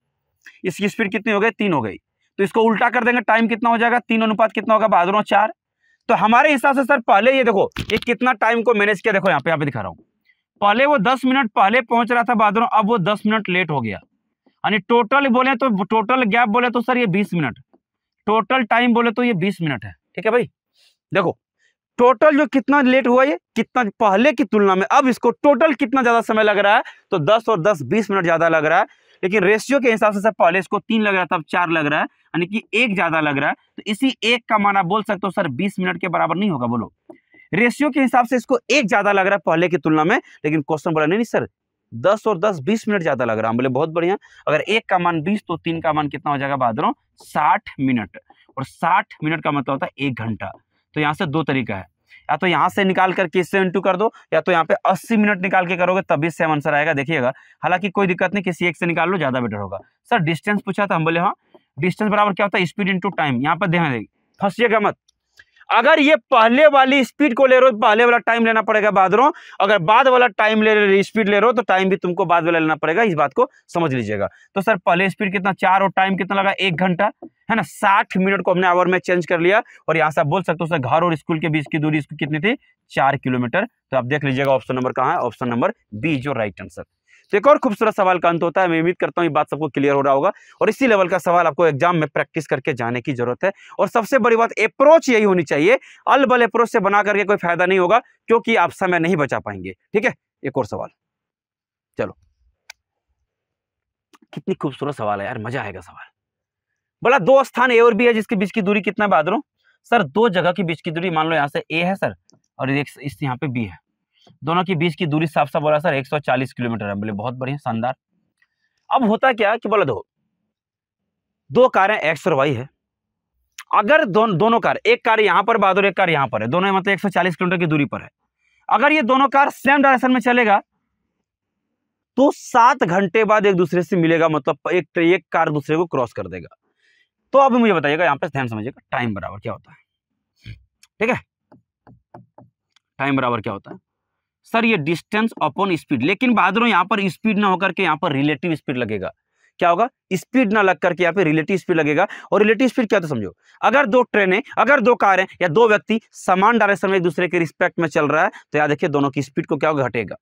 इसकी स्पीड कितनी हो गई तीन हो गई तो इसको उल्टा कर देंगे टाइम कितना हो जाएगा तीन अनुपात कितना होगा बहादुरों चार तो हमारे हिसाब से सर पहले ये देखो ये कितना टाइम को मैनेज किया देखो यहाँ पे यहाँ पे दिखा रहा हूँ पहले वो दस मिनट पहले पहुंच रहा था बहादुरों अब वो दस मिनट लेट हो गया यानी टोटल बोले तो टोटल गैप बोले तो सर ये बीस मिनट टोटल टाइम बोले तो ये बीस मिनट है ठीक है भाई देखो टोटल जो कितना लेट हुआ ये कितना पहले की तुलना में अब इसको टोटल कितना ज़्यादा समय लग रहा है तो 10 और 10 20 मिनट ज़्यादा लग रहा है लेकिन रेशियो के हिसाब से सर पहले इसको तीन लग रहा था अब चार लग रहा है यानी कि एक ज़्यादा लग रहा है तो इसी एक का माना बोल सकते हो सर बीस मिनट के बराबर नहीं होगा बोलो रेशियो के हिसाब से इसको एक ज़्यादा लग रहा है पहले की तुलना में लेकिन क्वेश्चन बोला नहीं सर दस और दस बीस मिनट ज्यादा लग रहा है बोले बहुत बढ़िया अगर एक का मान बीस तो तीन का मान कितना हो जाएगा बाद साठ मिनट और साठ मिनट का मतलब होता है एक घंटा तो यहाँ से दो तरीका है या तो यहाँ से निकाल करके इससे इंटू कर दो या तो यहाँ पे 80 मिनट निकाल के करोगे तभी सेम आंसर आएगा देखिएगा हालांकि कोई दिक्कत नहीं किसी एक से निकाल लो ज़्यादा बेटर होगा सर डिस्टेंस पूछा था हम बोले हाँ डिस्टेंस बराबर क्या होता है स्पीड इंटू टाइम यहाँ पर ध्यान देगी फंसिएगा मत अगर ये पहले वाली स्पीड को ले रहे हो तो पहले वाला टाइम लेना पड़ेगा रो अगर बाद वाला टाइम ले रहे स्पीड ले रहे हो तो टाइम भी तुमको बाद वाला लेना पड़ेगा इस बात को समझ लीजिएगा तो सर पहले स्पीड कितना चार और टाइम कितना लगा एक घंटा है ना साठ मिनट को हमने आवर में चेंज कर लिया और यहाँ से आप बोल सकते हो सर घर और स्कूल के बीच की दूरी कितनी थी चार किलोमीटर तो आप देख लीजिएगा ऑप्शन नंबर कहाँ है ऑप्शन नंबर बी जो राइट आंसर तो एक और खूबसूरत सवाल का अंत होता है मैं उम्मीद करता हूँ ये बात सबको क्लियर हो रहा होगा और इसी लेवल का सवाल आपको एग्जाम में प्रैक्टिस करके जाने की जरूरत है और सबसे बड़ी बात अप्रोच यही होनी चाहिए अलबल अप्रोच से बना करके कोई फायदा नहीं होगा क्योंकि आप समय नहीं बचा पाएंगे ठीक है एक और सवाल चलो कितनी खूबसूरत सवाल है यार मजा आएगा सवाल बोला दो स्थान ए और बी है जिसके बीच की दूरी कितना बाद सर दो जगह के बीच की दूरी मान लो यहाँ से ए है सर और इस यहाँ पे बी है दोनों के बीच की दूरी साफ साफ बोला सर 140 किलोमीटर है बोले बहुत बढ़िया शानदार अब होता क्या कि बोला दो दो कारें एक्स और वाई है अगर दो, दोनों कार एक कार यहाँ पर बाद और एक कार यहाँ पर है दोनों मतलब 140 किलोमीटर की दूरी पर है अगर ये दोनों कार सेम डायरेक्शन में चलेगा तो सात घंटे बाद एक दूसरे से मिलेगा मतलब एक एक कार दूसरे को क्रॉस कर देगा तो अभी मुझे बताइएगा यहाँ पे ध्यान समझिएगा टाइम बराबर क्या होता है ठीक है टाइम बराबर क्या होता है सर ये डिस्टेंस अपॉन स्पीड लेकिन बाद यहाँ पर स्पीड ना होकर के यहाँ पर रिलेटिव स्पीड लगेगा क्या होगा स्पीड ना लग करके यहाँ पे रिलेटिव स्पीड लगेगा और रिलेटिव स्पीड क्या तो समझो अगर दो ट्रेनें अगर दो कारें या दो व्यक्ति समान डायरेक्शन में एक दूसरे के रिस्पेक्ट में चल रहा है तो यहाँ देखिए दोनों की स्पीड को क्या घटेगा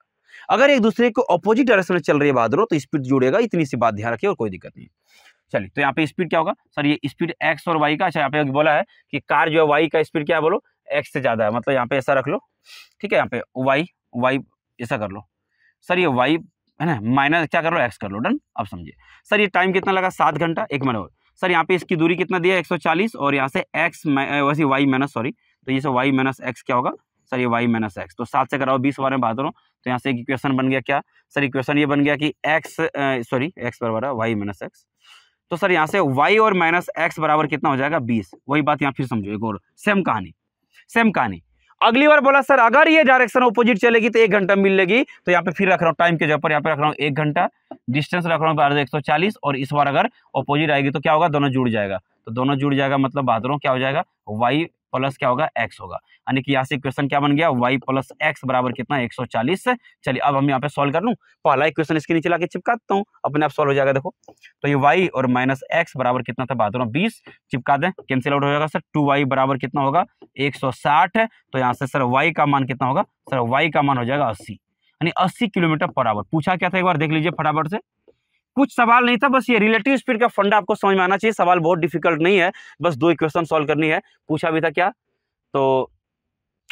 अगर एक दूसरे को अपोजिट डायरेक्शन में चल रही है बादलों तो स्पीड जुड़ेगा इतनी सी बात ध्यान रखिए और कोई दिक्कत नहीं चलिए तो यहाँ पे स्पीड क्या होगा सर ये स्पीड एक्स और वाई का अच्छा यहाँ पे बोला है कि कार जो है वाई का स्पीड क्या बोलो एक्स से ज़्यादा है मतलब यहाँ पे ऐसा रख लो ठीक है यहाँ पे वाई वाई ऐसा कर लो सर ये वाई है ना माइनस क्या कर लो एक्स कर लो डन अब समझिए सर ये टाइम कितना लगा सात घंटा एक मिनट सर यहाँ पे इसकी दूरी कितना दिया 140 और यहाँ से एक्स वैसे वाई माइनस सॉरी तो ये सब वाई माइनस एक्स क्या होगा सर ये वाई माइनस एक्स तो सात से कराओ बीस बारे में बात करो तो यहाँ से एक इक्वेशन बन गया क्या सर इक्वेशन ये बन गया कि एक्स सॉरी एक्स बराबर वाई माइनस एक्स तो सर यहाँ से वाई और माइनस एक्स बराबर कितना हो जाएगा बीस वही बात यहाँ फिर समझो एक और सेम कहानी सेम कहानी अगली बार बोला सर अगर ये डायरेक्शन अपोजिट चलेगी तो एक घंटा मिलेगी तो यहाँ पे फिर रख रहा हूँ टाइम के जगह पर यहाँ पे रख रहा हूँ एक घंटा डिस्टेंस रख रहा हूँ एक सौ चालीस और इस बार अगर अपोजिट आएगी तो क्या होगा दोनों जुड़ जाएगा तो दोनों जुड़ जाएगा मतलब बाद क्या हो जाएगा वाई प्लस क्या होगा एक्स होगा यानी कि यहाँ से इक्वेशन क्या बन गया वाई प्लस एक्स बराबर कितना एक सौ चालीस चलिए अब हम यहाँ पे सॉल्व कर लूँ पहला इक्वेशन इसके नीचे लाके चिपका देता हूँ अपने आप सॉल्व हो जाएगा देखो तो ये वाई और माइनस एक्स बराबर कितना था बात बीस चिपका दें कैंसिल आउट हो जाएगा सर टू वाई बराबर कितना होगा एक सौ साठ तो यहाँ से सर वाई का मान कितना होगा सर वाई का मान हो जाएगा अस्सी यानी अस्सी किलोमीटर पर आवर पूछा क्या था एक बार देख लीजिए फटाफट से कुछ सवाल नहीं था बस ये रिलेटिव स्पीड का फंडा आपको समझ में आना चाहिए सवाल बहुत डिफिकल्ट नहीं है बस दो इक्वेशन सॉल्व करनी है पूछा भी था क्या तो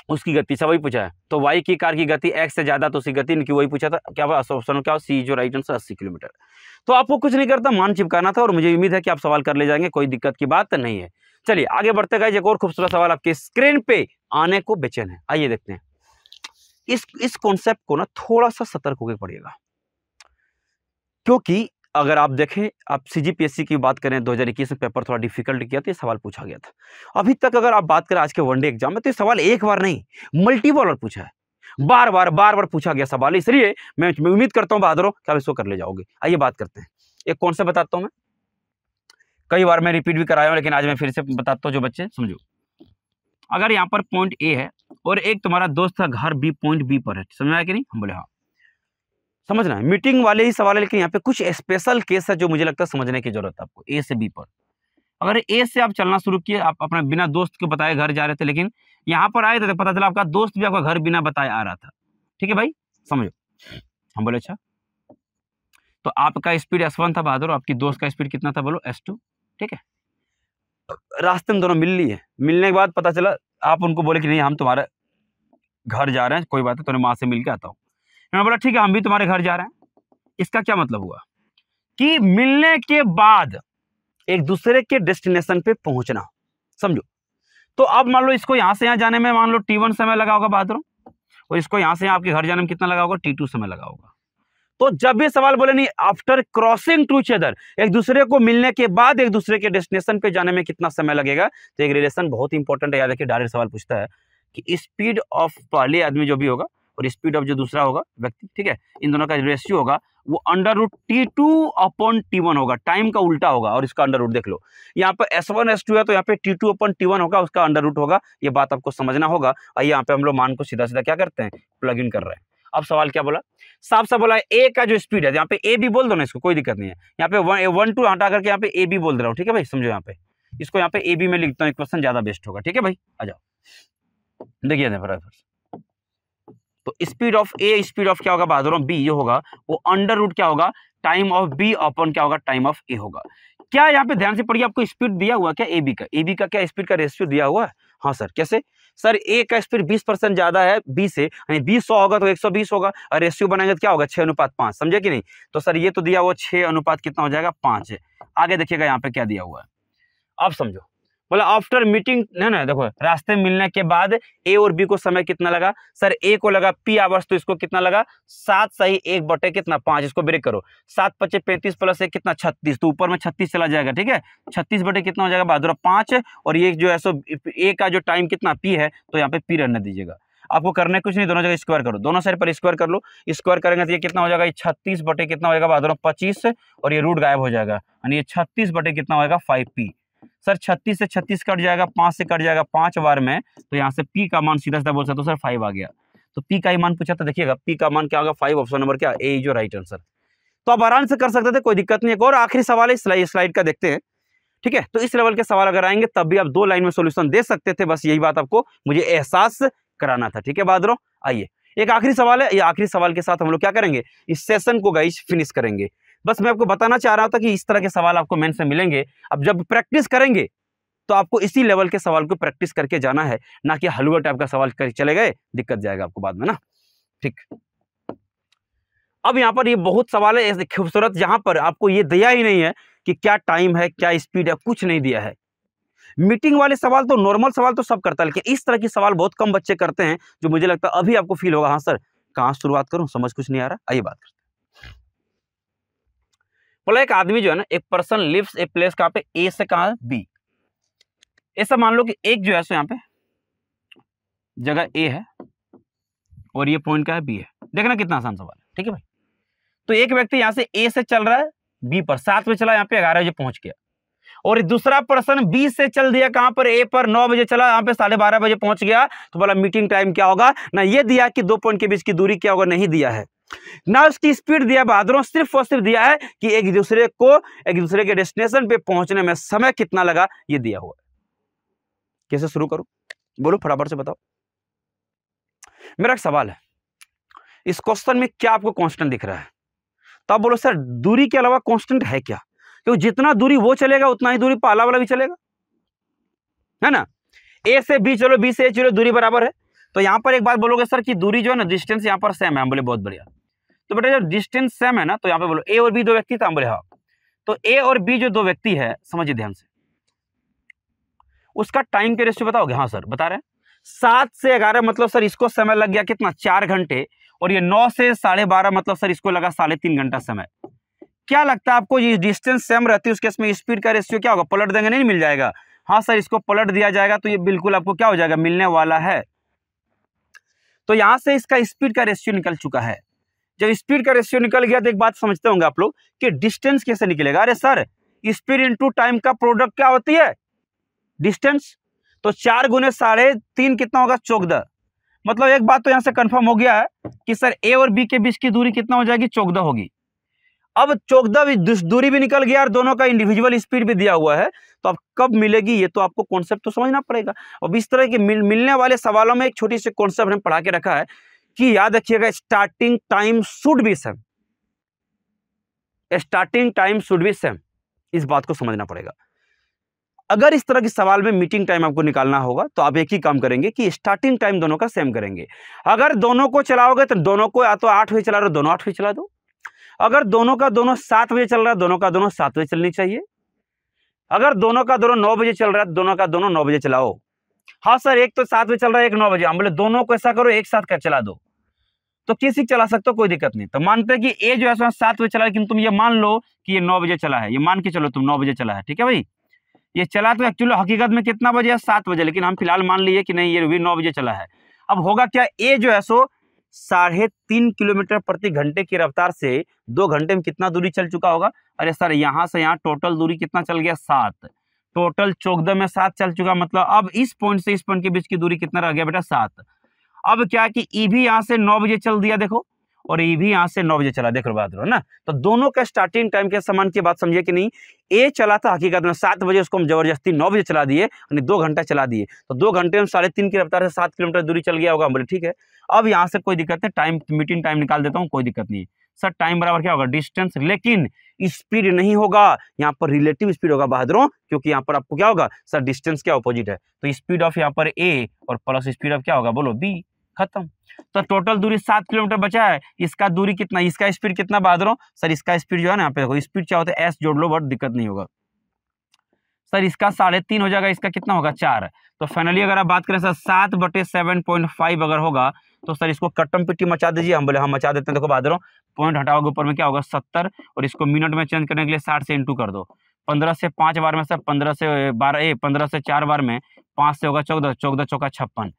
उसकी गति से वही पूछा है तो वाई की कार की गति एक्स से ज़्यादा तो उसकी गति इनकी वही पूछा था क्या ऑप्शन क्या सी जो राइट आंसर अस्सी किलोमीटर तो आपको कुछ नहीं करता मान चिपकाना था और मुझे उम्मीद है कि आप सवाल कर ले जाएंगे कोई दिक्कत की बात नहीं है चलिए आगे बढ़ते गए एक और खूबसूरत सवाल आपके स्क्रीन पे आने को बेचैन है आइए देखते हैं इस इस कॉन्सेप्ट को ना थोड़ा सा सतर्क होकर पड़ेगा क्योंकि अगर आप देखें आप सी की बात करें 2021 में पेपर थोड़ा डिफिकल्ट किया तो ये सवाल पूछा गया था अभी तक अगर आप बात करें आज के वनडे एग्जाम में तो ये सवाल एक बार नहीं मल्टीपल बार पूछा है बार बार बार बार पूछा गया सवाल इसलिए मैं उम्मीद करता हूँ बहादुरों कि आप इसको कर ले जाओगे आइए बात करते हैं एक कौन सा बताता हूँ मैं कई बार मैं रिपीट भी कराया हूँ लेकिन आज मैं फिर से बताता हूँ जो बच्चे समझो अगर यहाँ पर पॉइंट ए है और एक तुम्हारा दोस्त है घर बी पॉइंट बी पर है समझ आया कि नहीं हम बोले हाँ समझना है मीटिंग वाले ही सवाल है लेकिन यहाँ पे कुछ स्पेशल केस है जो मुझे लगता है समझने की जरूरत है आपको ए से बी पर अगर ए से आप चलना शुरू किए आप अपने बिना दोस्त के बताए घर जा रहे थे लेकिन यहाँ पर आए थे तो पता चला आपका दोस्त भी आपका घर बिना बताए आ रहा था ठीक है भाई समझो हम बोले अच्छा तो आपका स्पीड एस वन था बहादुर आपकी दोस्त का स्पीड कितना था बोलो एस टू ठीक है रास्ते में दोनों मिल लिए मिलने के बाद पता चला आप उनको बोले कि नहीं हम तुम्हारे घर जा रहे हैं कोई बात है तुम्हें माँ से मिल के आता हूँ मैंने बोला ठीक है हम भी तुम्हारे घर जा रहे हैं इसका क्या मतलब हुआ कि मिलने के बाद एक दूसरे के डेस्टिनेशन पे पहुंचना समझो तो अब मान लो इसको यहां से यहां जाने में मान लो टी वन समय लगा होगा बाथरूम और इसको यहां से आपके घर जाने में कितना लगा होगा टी टू समय लगा होगा तो जब भी सवाल बोले नहीं आफ्टर क्रॉसिंग टू चेदर एक दूसरे को मिलने के बाद एक दूसरे के डेस्टिनेशन पे जाने में कितना समय लगेगा तो एक रिलेशन बहुत इंपॉर्टेंट है याद रखिए डायरेक्ट सवाल पूछता है कि स्पीड ऑफ पहले आदमी जो भी होगा और स्पीड ऑफ जो दूसरा होगा व्यक्ति ठीक है इन दोनों का रेशियो होगा वो under root T two upon T one होगा टाइम का उल्टा होगा और इसका अंडर रूट देख लो यहाँ पे एस वन एस टू है तो यहाँ पे T two upon T one होगा उसका अंडर रूट होगा ये बात आपको समझना होगा और यहाँ पे हम लोग मान को सीधा सीधा क्या करते हैं प्लग इन कर रहे हैं अब सवाल क्या बोला साफ साफ बोला है ए का जो स्पीड है यहाँ पे ए बी बोल दो ना इसको कोई दिक्कत नहीं है यहाँ पे वन वन टू हटा करके यहाँ पे ए बी बोल दे रहा हूँ ठीक है भाई समझो यहाँ पे इसको यहाँ पे ए बी में लिखता हूँ क्वेश्चन ज्यादा बेस्ट होगा ठीक है भाई आ जाओ देखिए तो speed of A speed of क्या होगा बात बी ये होगा वो अंडर रूट क्या होगा टाइम ऑफ बी अपन क्या होगा टाइम ऑफ ए होगा क्या यहाँ पे ध्यान से पढ़िए आपको स्पीड दिया हुआ क्या ए बी का ए बी का क्या स्पीड का रेशियो दिया हुआ है हाँ सर कैसे सर ए का स्पीड 20 परसेंट ज्यादा है बी से यानी बीस सौ होगा तो 120 होगा और रेशियो बनाएंगे तो क्या होगा छह अनुपात पांच समझे कि नहीं तो सर ये तो दिया हुआ छह अनुपात कितना हो जाएगा पांच है आगे देखिएगा यहाँ पे क्या दिया हुआ है आप समझो बोला आफ्टर मीटिंग है ना देखो रास्ते मिलने के बाद ए और बी को समय कितना लगा सर ए को लगा पी आवर्स तो इसको कितना लगा सात सही एक बटे कितना पांच इसको ब्रेक करो सात पच्चे पैंतीस प्लस एक कितना छत्तीस तो ऊपर में छत्तीस चला जाएगा ठीक है छत्तीस बटे कितना हो जाएगा बहादुर पांच और ये जो है सो ए का जो टाइम कितना पी है तो यहाँ पे पी रहने दीजिएगा आपको करने कुछ नहीं दोनों जगह स्क्वायर करो दोनों साइड पर स्क्वायर कर लो स्क्वायर करेंगे तो ये कितना हो जाएगा ये छत्तीस बटे कितना होगा बहादुर पच्चीस और ये रूट गायब हो जाएगा यानी ये छत्तीस बटे कितना होगा फाइव पी सर छत्तीस से छत्तीस कट जाएगा पांच से कट जाएगा पांच बार में तो यहाँ से पी का मान सीधा सीधा बोल सकते हो सर फाइव आ गया तो पी का ही मान पूछा था देखिएगा पी का मान क्या होगा फाइव ऑप्शन नंबर क्या ए जो राइट आंसर तो आप आराम से कर सकते थे कोई दिक्कत नहीं है और आखिरी सवाल है स्लाइड का देखते हैं ठीक है तो इस लेवल के सवाल अगर आएंगे तब भी आप दो लाइन में सोल्यूशन दे सकते थे बस यही बात आपको मुझे एहसास कराना था ठीक है बादरों आइए एक आखिरी सवाल है ये आखिरी सवाल के साथ हम लोग क्या करेंगे इस सेशन को गाइस फिनिश करेंगे बस मैं आपको बताना चाह रहा था कि इस तरह के सवाल आपको मेन से मिलेंगे अब जब प्रैक्टिस करेंगे तो आपको इसी लेवल के सवाल को प्रैक्टिस करके जाना है ना कि हलवा टाइप का सवाल कर चले गए दिक्कत जाएगा आपको बाद में ना ठीक अब यहाँ पर ये बहुत सवाल है ऐसे खूबसूरत यहाँ पर आपको ये दिया ही नहीं है कि क्या टाइम है क्या स्पीड है कुछ नहीं दिया है मीटिंग वाले सवाल तो नॉर्मल सवाल तो सब करता है लेकिन इस तरह के सवाल बहुत कम बच्चे करते हैं जो मुझे लगता है अभी आपको फील होगा हाँ सर कहाँ शुरुआत करूँ समझ कुछ नहीं आ रहा आइए बात करते बोला एक आदमी जो है ना एक पर्सन लिव्स ए प्लेस कहाँ पे ए से कहा बी ऐसा मान लो कि एक जो है सो यहाँ पे जगह ए है और ये पॉइंट क्या है बी है देखना कितना आसान सवाल है ठीक है भाई तो एक व्यक्ति यहाँ से ए से चल रहा है बी पर सात में चला यहाँ पे ग्यारह बजे पहुंच गया और दूसरा पर्सन बी से चल दिया कहां पर ए पर नौ बजे चला यहाँ पे साढ़े बारह बजे पहुंच गया तो बोला मीटिंग टाइम क्या होगा ना ये दिया कि दो पॉइंट के बीच की दूरी क्या होगा नहीं दिया है ना उसकी स्पीड दिया बहादुरों सिर्फ और सिर्फ दिया है कि एक दूसरे को एक दूसरे के डेस्टिनेशन पे पहुंचने में समय कितना लगा ये दिया हुआ है कैसे शुरू करूं बोलो फटाफट से बताओ मेरा एक सवाल है इस क्वेश्चन में क्या आपको कांस्टेंट दिख रहा है तब तो बोलो सर दूरी के अलावा कांस्टेंट है क्या क्योंकि जितना दूरी वो चलेगा उतना ही दूरी पाला वाला भी चलेगा है ना ए से बी चलो बी से ए चलो दूरी बराबर है तो यहां पर एक बात बोलोगे सर कि दूरी जो है ना डिस्टेंस यहां पर सेम है बोले बहुत बढ़िया तो बेटा जब डिस्टेंस सेम है ना तो यहाँ पे बोलो ए और बी दो व्यक्ति था तो बोले हाँ तो ए और बी जो दो व्यक्ति है समझिए ध्यान से उसका टाइम के रेशियो बताओगे हाँ सर बता रहे सात से ग्यारह मतलब सर इसको समय लग गया कितना चार घंटे और ये नौ से साढ़े बारह मतलब सर इसको लगा साढ़े तीन घंटा समय क्या लगता है आपको ये डिस्टेंस सेम रहती है उसके इसमें स्पीड का रेशियो क्या होगा पलट देंगे नहीं मिल जाएगा हाँ सर इसको पलट दिया जाएगा तो ये बिल्कुल आपको क्या हो जाएगा मिलने वाला है तो यहां से इसका स्पीड का रेशियो निकल चुका है जब स्पीड का रेशियो निकल गया तो एक बात समझते होंगे आप लोग कि डिस्टेंस कैसे निकलेगा अरे सर स्पीड इंटू टाइम का प्रोडक्ट क्या होती है डिस्टेंस तो चार गुने साढ़े तीन कितना होगा चौदह मतलब एक बात तो यहाँ से कंफर्म हो गया है कि सर ए और बी के बीच की दूरी कितना हो जाएगी चौदह होगी अब चौदह भी दूरी भी निकल गया और दोनों का इंडिविजुअल स्पीड भी दिया हुआ है तो अब कब मिलेगी ये तो आपको कॉन्सेप्ट तो समझना पड़ेगा अब इस तरह के मिल, मिलने वाले सवालों में एक छोटी सी कॉन्सेप्ट हमने पढ़ा के रखा है कि याद रखिएगा starting time should be same starting time should be same इस बात को समझना पड़ेगा अगर इस तरह के सवाल में मीटिंग टाइम आपको निकालना होगा तो आप एक ही काम करेंगे कि स्टार्टिंग टाइम दोनों का सेम करेंगे अगर दोनों को चलाओगे तो दोनों को या तो आठ बजे चला रहे हो दोनों आठ बजे चला दो अगर दोनों का दोनों सात बजे चल रहा है दोनों का दोनों सात बजे चलनी चाहिए अगर दोनों का दोनों नौ बजे चल रहा है तो दोनों का दोनों नौ बजे चलाओ हाँ सर एक तो सात बजे चल रहा है एक नौ बजे हम बोले दोनों को ऐसा करो एक साथ कर चला दो तो केसिक चला सकते हो कोई दिक्कत नहीं तो मानते कि ए जो है सात बजे चला लेकिन तुम ये मान लो कि ये नौ बजे चला है ये मान के चलो तुम नौ बजे चला है ठीक है भाई ये चला तो एक्चुअली हकीकत में कितना बजे है सात बजे लेकिन हम फिलहाल मान लिए कि नहीं ये भी नौ बजे चला है अब होगा क्या ए जो है सो साढ़े तीन किलोमीटर प्रति घंटे की रफ्तार से दो घंटे में कितना दूरी चल चुका होगा अरे सर यहाँ से यहाँ टोटल दूरी कितना चल गया सात टोटल चौकदम में सात चल चुका मतलब अब इस पॉइंट से इस पॉइंट के बीच की दूरी कितना रह गया बेटा सात अब क्या है कि ई भी यहाँ से नौ बजे चल दिया देखो और ई भी यहाँ से नौ बजे चला देखो बात ना तो दोनों का स्टार्टिंग टाइम के समान की बात समझिए कि नहीं ए चला था हकीकत में सात बजे उसको हम जबरदस्ती नौ बजे चला दिए यानी दो घंटा चला दिए तो दो घंटे में साढ़े तीन की रफ्तार से सात किलोमीटर दूरी चल गया होगा बोले ठीक है अब यहाँ से कोई दिक्कत नहीं टाइम मीटिंग टाइम निकाल देता हूँ कोई दिक्कत नहीं सर टाइम बराबर क्या होगा डिस्टेंस लेकिन स्पीड नहीं होगा यहाँ पर रिलेटिव स्पीड होगा बहादुरों क्योंकि यहाँ पर आपको क्या होगा सर डिस्टेंस क्या अपोजिट है तो स्पीड ऑफ यहाँ पर ए और प्लस स्पीड ऑफ क्या होगा बोलो बी खत्म तो टोटल दूरी सात किलोमीटर बचा है इसका दूरी कितना इसका स्पीड कितना बाद रहा हूँ सर इसका स्पीड जो है ना यहाँ पे देखो स्पीड चाहो तो एस जोड़ लो बट दिक्कत नहीं होगा सर इसका साढ़े तीन हो जाएगा इसका कितना होगा चार तो फाइनली अगर आप बात करें सर सात बटे सेवन पॉइंट फाइव अगर होगा तो सर इसको कट्टम पिट्टी मचा दीजिए हम बोले हम हाँ, मचा देते हैं देखो बाद पॉइंट हटाओगे ऊपर में क्या होगा सत्तर और इसको मिनट में चेंज करने के लिए साठ से इंटू कर दो पंद्रह से पाँच बार में सर पंद्रह से बारह ए पंद्रह से चार बार में पाँच से होगा चौदह चौदह चौका छप्पन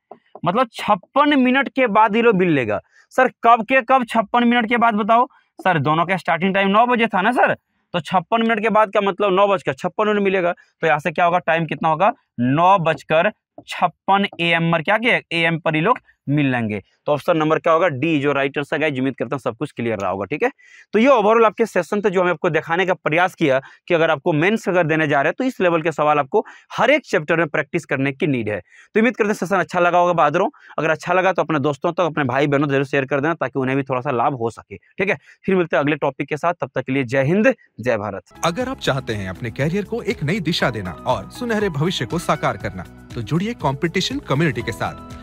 मतलब छप्पन मिनट के बाद ही लोग बिल लेगा सर कब के कब छप्पन मिनट के बाद बताओ सर दोनों का स्टार्टिंग टाइम नौ बजे था ना सर तो छप्पन मिनट के बाद का मतलब नौ बजकर छप्पन मिनट मिलेगा तो यहाँ से क्या होगा टाइम कितना होगा नौ बजकर छप्पन ए एम पर क्या ए एम पर ही लोग मिल लेंगे तो ऑप्शन नंबर क्या होगा डी जो राइट आंसर गाइज उम्मीद करता हूँ सब कुछ क्लियर रहा होगा ठीक है तो ये ओवरऑल आपके सेशन थे जो हमें आपको दिखाने का प्रयास किया कि अगर आपको मेन्स अगर देने जा रहे हैं तो इस लेवल के सवाल आपको हर एक चैप्टर में प्रैक्टिस करने की नीड है तो उम्मीद करते हैं सेशन अच्छा लगा होगा बादरों अगर अच्छा लगा तो अपने दोस्तों तक तो अपने भाई बहनों जरूर शेयर कर देना ताकि उन्हें भी थोड़ा सा लाभ हो सके ठीक है फिर मिलते हैं अगले टॉपिक के साथ तब तक के लिए जय हिंद जय भारत अगर आप चाहते हैं अपने कैरियर को एक नई दिशा देना और सुनहरे भविष्य को साकार करना तो जुड़िए कॉम्पिटिशन कम्युनिटी के साथ